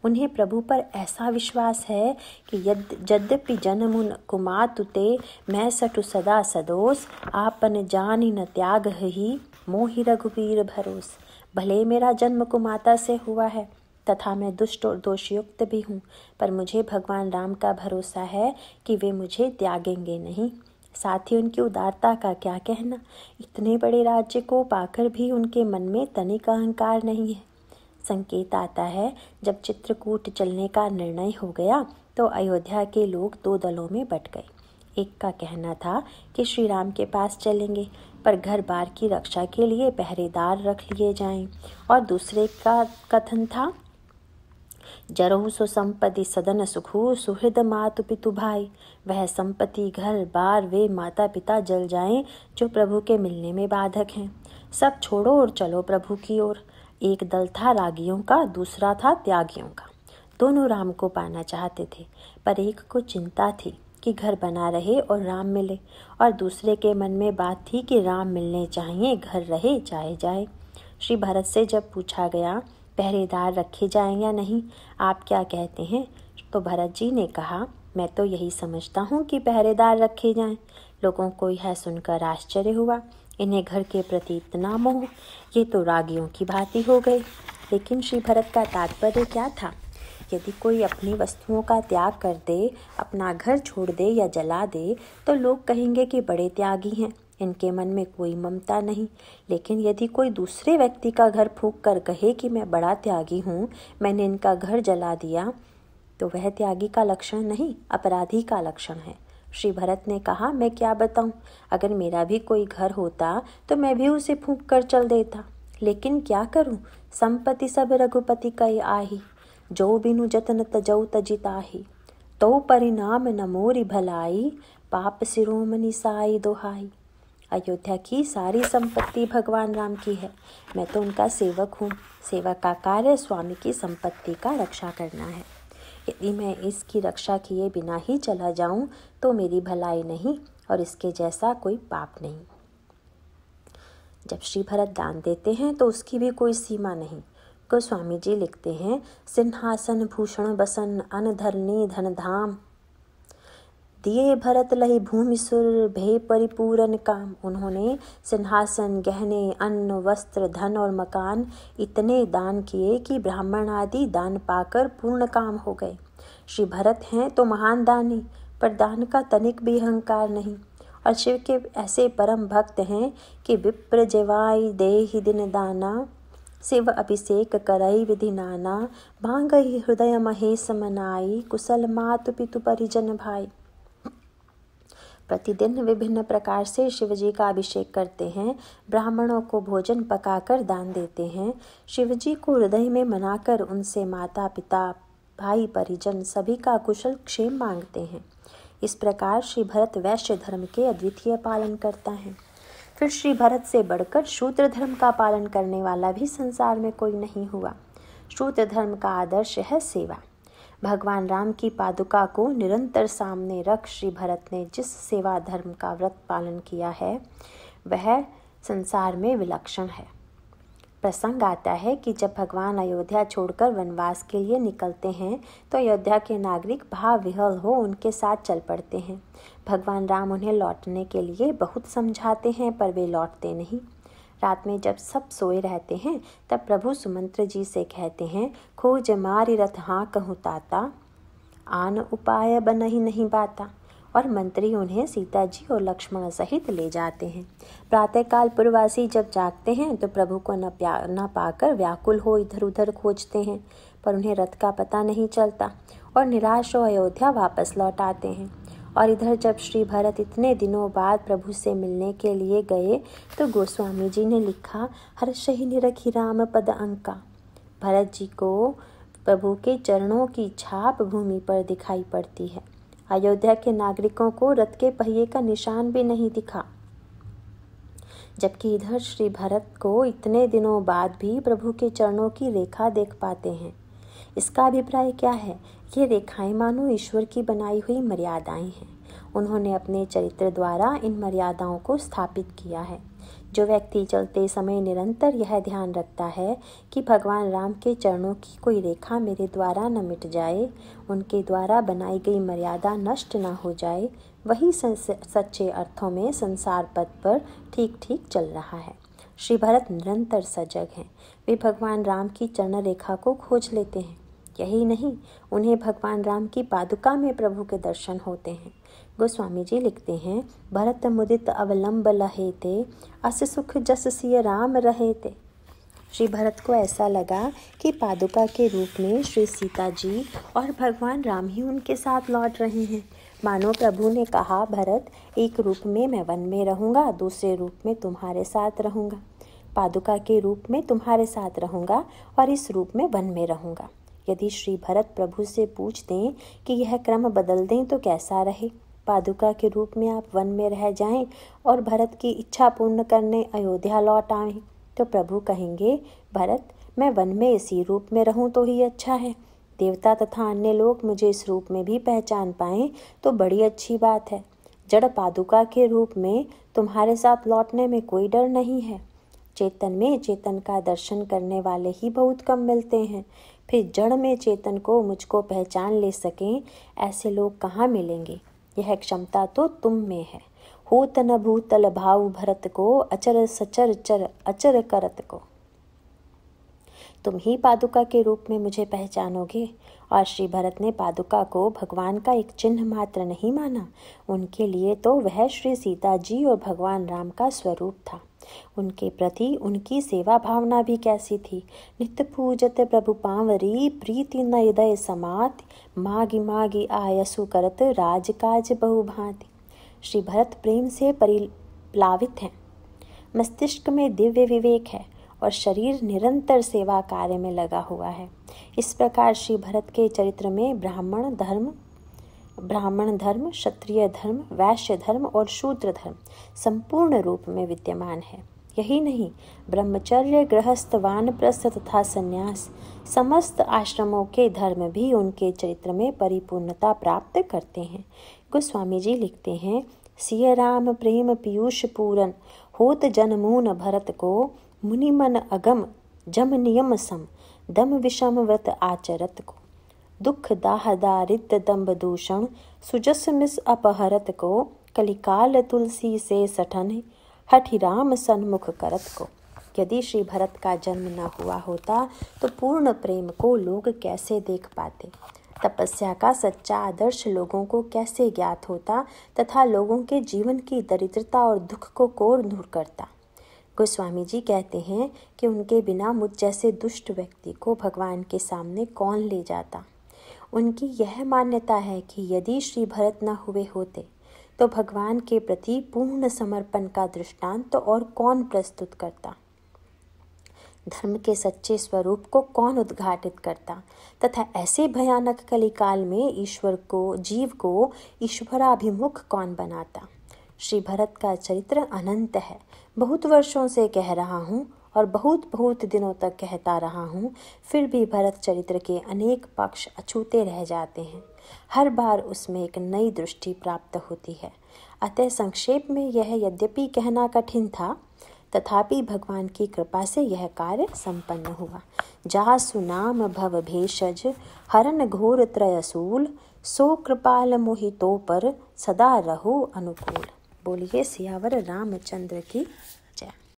उन्हें प्रभु पर ऐसा विश्वास है कि यद यद्यपि जन्म कुमातुते मैं सटु सदा सदोस आपन जानी न त्याग ही मोहि रघुवीर भरोस भले ही मेरा जन्म कुमाता से हुआ है तथा मैं दुष्ट और दोषयुक्त भी हूँ पर मुझे भगवान राम का भरोसा है कि वे मुझे त्यागेंगे नहीं साथ ही उनकी उदारता का क्या कहना इतने बड़े राज्य को पाकर भी उनके मन में तनिक अहंकार नहीं है संकेत आता है जब चित्रकूट चलने का निर्णय हो गया तो अयोध्या के लोग दो दलों में बट गए एक का कहना था कि श्री राम के पास चलेंगे पर घर बार की रक्षा के लिए पहरेदार रख लिए जाएं और दूसरे का कथन था जरो सो संपत्ति सदन सुखु सुहृद मात पितु भाई वह संपत्ति घर बार वे माता पिता जल जाएं जो प्रभु के मिलने में बाधक हैं सब छोड़ो और चलो प्रभु की ओर एक दल था रागियों का दूसरा था त्यागियों का दोनों राम को पाना चाहते थे पर एक को चिंता थी कि घर बना रहे और राम मिले और दूसरे के मन में बात थी कि राम मिलने चाहिए घर रहे जाए जाए श्री भरत से जब पूछा गया पहरेदार रखे जाएं या नहीं आप क्या कहते हैं तो भरत जी ने कहा मैं तो यही समझता हूँ कि पहरेदार रखे जाएं लोगों को यह सुनकर आश्चर्य हुआ इन्हें घर के प्रति इतना मोह ये तो रागियों की भांति हो गई लेकिन श्री भरत का तात्पर्य क्या था यदि कोई अपनी वस्तुओं का त्याग कर दे अपना घर छोड़ दे या जला दे तो लोग कहेंगे कि बड़े त्यागी हैं इनके मन में कोई ममता नहीं लेकिन यदि कोई दूसरे व्यक्ति का घर फूक कर कहे कि मैं बड़ा त्यागी हूँ मैंने इनका घर जला दिया तो वह त्यागी का लक्षण नहीं अपराधी का लक्षण है श्री भरत ने कहा मैं क्या बताऊं अगर मेरा भी कोई घर होता तो मैं भी उसे फूंक कर चल देता लेकिन क्या करूं संपत्ति सब रघुपति का ही आही जो बिनु जतन तजऊ तजिताही तो परिणाम न मोरी भलाई पाप सिरोमणि साई दोहाई अयोध्या की सारी संपत्ति भगवान राम की है मैं तो उनका सेवक हूँ सेवक का कार्य स्वामी की संपत्ति का रक्षा करना है यदि मैं इसकी रक्षा किए बिना ही चला जाऊँ तो मेरी भलाई नहीं और इसके जैसा कोई पाप नहीं जब श्री भरत दान देते हैं तो उसकी भी कोई सीमा नहीं को स्वामी जी लिखते हैं सिंहासन भूषण बसन अन धरणी धन धाम दिए भरत लही भूमि सुर भे परिपूरन काम उन्होंने सिंहासन गहने अन्न वस्त्र धन और मकान इतने दान किए कि ब्राह्मण आदि दान पाकर पूर्ण काम हो गए श्री भरत हैं तो महान दानी पर दान का तनिक भी अहंकार नहीं और शिव के ऐसे परम भक्त हैं कि विप्र जवाई दे ही दिन दाना शिव अभिषेक करई विधि नाना भांग ही हृदय महेश मनाई कुशल मातु पितु परिजन भाई प्रतिदिन विभिन्न प्रकार से शिव जी का अभिषेक करते हैं ब्राह्मणों को भोजन पकाकर दान देते हैं शिव जी को हृदय में मनाकर उनसे माता पिता भाई परिजन सभी का कुशल क्षेम मांगते हैं इस प्रकार श्री भरत वैश्य धर्म के अद्वितीय पालन करता है फिर श्री भरत से बढ़कर शूद्र धर्म का पालन करने वाला भी संसार में कोई नहीं हुआ शूद्र धर्म का आदर्श है सेवा भगवान राम की पादुका को निरंतर सामने रख श्री भरत ने जिस सेवा धर्म का व्रत पालन किया है वह संसार में विलक्षण है प्रसंग आता है कि जब भगवान अयोध्या छोड़कर वनवास के लिए निकलते हैं तो अयोध्या के नागरिक भाव विहल हो उनके साथ चल पड़ते हैं भगवान राम उन्हें लौटने के लिए बहुत समझाते हैं पर वे लौटते नहीं रात में जब सब सोए रहते हैं तब प्रभु सुमंत्र जी से कहते हैं खोज मारी रथ हाँ कहूँ ताता आन उपाय बन ही नहीं बाता और मंत्री उन्हें सीता जी और लक्ष्मण सहित ले जाते हैं प्रातःकाल पुरवासी जब जागते हैं तो प्रभु को न प्या न पाकर व्याकुल हो इधर उधर खोजते हैं पर उन्हें रथ का पता नहीं चलता और निराश हो अयोध्या वापस लौट आते हैं और इधर जब श्री भरत इतने दिनों बाद प्रभु से मिलने के लिए गए तो गोस्वामी जी ने लिखा हर्ष ही निरखी राम पद अंका भरत जी को प्रभु के चरणों की छाप भूमि पर दिखाई पड़ती है अयोध्या के नागरिकों को रथ के पहिए का निशान भी नहीं दिखा जबकि इधर श्री भरत को इतने दिनों बाद भी प्रभु के चरणों की रेखा देख पाते हैं इसका अभिप्राय क्या है ये रेखाएं मानो ईश्वर की बनाई हुई मर्यादाएं हैं उन्होंने अपने चरित्र द्वारा इन मर्यादाओं को स्थापित किया है जो व्यक्ति चलते समय निरंतर यह ध्यान रखता है कि भगवान राम के चरणों की कोई रेखा मेरे द्वारा न मिट जाए उनके द्वारा बनाई गई मर्यादा नष्ट न हो जाए वही सच्चे अर्थों में संसार पथ पर ठीक ठीक चल रहा है श्री भरत निरंतर सजग हैं वे भगवान राम की चरण रेखा को खोज लेते हैं यही नहीं उन्हें भगवान राम की पादुका में प्रभु के दर्शन होते हैं गोस्वामी जी लिखते हैं भरत मुदित अवलंब लहे थे अस सुख जस सिय राम रहे थे श्री भरत को ऐसा लगा कि पादुका के रूप में श्री सीता जी और भगवान राम ही उनके साथ लौट रहे हैं मानो प्रभु ने कहा भरत एक रूप में मैं वन में रहूँगा दूसरे रूप में तुम्हारे साथ रहूँगा पादुका के रूप में तुम्हारे साथ रहूँगा और इस रूप में वन में रहूँगा यदि श्री भरत प्रभु से पूछ दें कि यह क्रम बदल दें तो कैसा रहे पादुका के रूप में आप वन में रह जाएं और भरत की इच्छा पूर्ण करने अयोध्या लौट आए तो प्रभु कहेंगे भरत मैं वन में इसी रूप में रहूं तो ही अच्छा है देवता तथा अन्य लोग मुझे इस रूप में भी पहचान पाएं तो बड़ी अच्छी बात है जड़ पादुका के रूप में तुम्हारे साथ लौटने में कोई डर नहीं है चेतन में चेतन का दर्शन करने वाले ही बहुत कम मिलते हैं फिर जड़ में चेतन को मुझको पहचान ले सकें ऐसे लोग कहाँ मिलेंगे यह क्षमता तो तुम में है होत न भूतल भाव भरत को अचर सचर चर अचर करत को तुम ही पादुका के रूप में मुझे पहचानोगे और श्री भरत ने पादुका को भगवान का एक चिन्ह मात्र नहीं माना उनके लिए तो वह श्री सीता जी और भगवान राम का स्वरूप था उनके प्रति उनकी सेवा भावना भी कैसी थी नित्य पूजत प्रभु पांवरी प्रीति नयदय समात मागी मागी आयसु करत राजकाज बहुभांति श्री भरत प्रेम से परिप्लावित हैं मस्तिष्क में दिव्य विवेक है और शरीर निरंतर सेवा कार्य में लगा हुआ है इस प्रकार श्री भरत के चरित्र में ब्राह्मण धर्म ब्राह्मण धर्म क्षत्रिय धर्म वैश्य धर्म और शूद्र धर्म संपूर्ण रूप में विद्यमान है यही नहीं ब्रह्मचर्य गृहस्थ वानप्रस्थ तथा संन्यास समस्त आश्रमों के धर्म भी उनके चरित्र में परिपूर्णता प्राप्त करते हैं गोस्वामी जी लिखते हैं सिय राम प्रेम पीयूष पूरन होत जनमून भरत को मुनिमन अगम जम नियम सम दम विषम व्रत आचरत को दुख दाह दारिद्र दम्ब दूषण सुजस मिस अपहरत को कलिकाल तुलसी से सठन हठि राम सन्मुख करत को यदि श्री भरत का जन्म न हुआ होता तो पूर्ण प्रेम को लोग कैसे देख पाते तपस्या का सच्चा आदर्श लोगों को कैसे ज्ञात होता तथा लोगों के जीवन की दरिद्रता और दुख को कोर दूर करता गोस्वामी जी कहते हैं कि उनके बिना मुझ जैसे दुष्ट व्यक्ति को भगवान के सामने कौन ले जाता उनकी यह मान्यता है कि यदि श्री भरत न हुए होते तो भगवान के प्रति पूर्ण समर्पण का दृष्टांत तो और कौन प्रस्तुत करता धर्म के सच्चे स्वरूप को कौन उद्घाटित करता तथा ऐसे भयानक कलिकाल में ईश्वर को जीव को ईश्वराभिमुख कौन बनाता श्री भरत का चरित्र अनंत है बहुत वर्षों से कह रहा हूँ और बहुत बहुत दिनों तक कहता रहा हूँ फिर भी भरत चरित्र के अनेक पक्ष अछूते रह जाते हैं हर बार उसमें एक नई दृष्टि प्राप्त होती है अतः संक्षेप में यह यद्यपि कहना कठिन था तथापि भगवान की कृपा से यह कार्य संपन्न हुआ जा सुनाम भव भेषज हरण घोर त्रयसूल सो कृपाल मोहितो पर सदा रहो अनुकूल बोलिए सियावर रामचंद्र की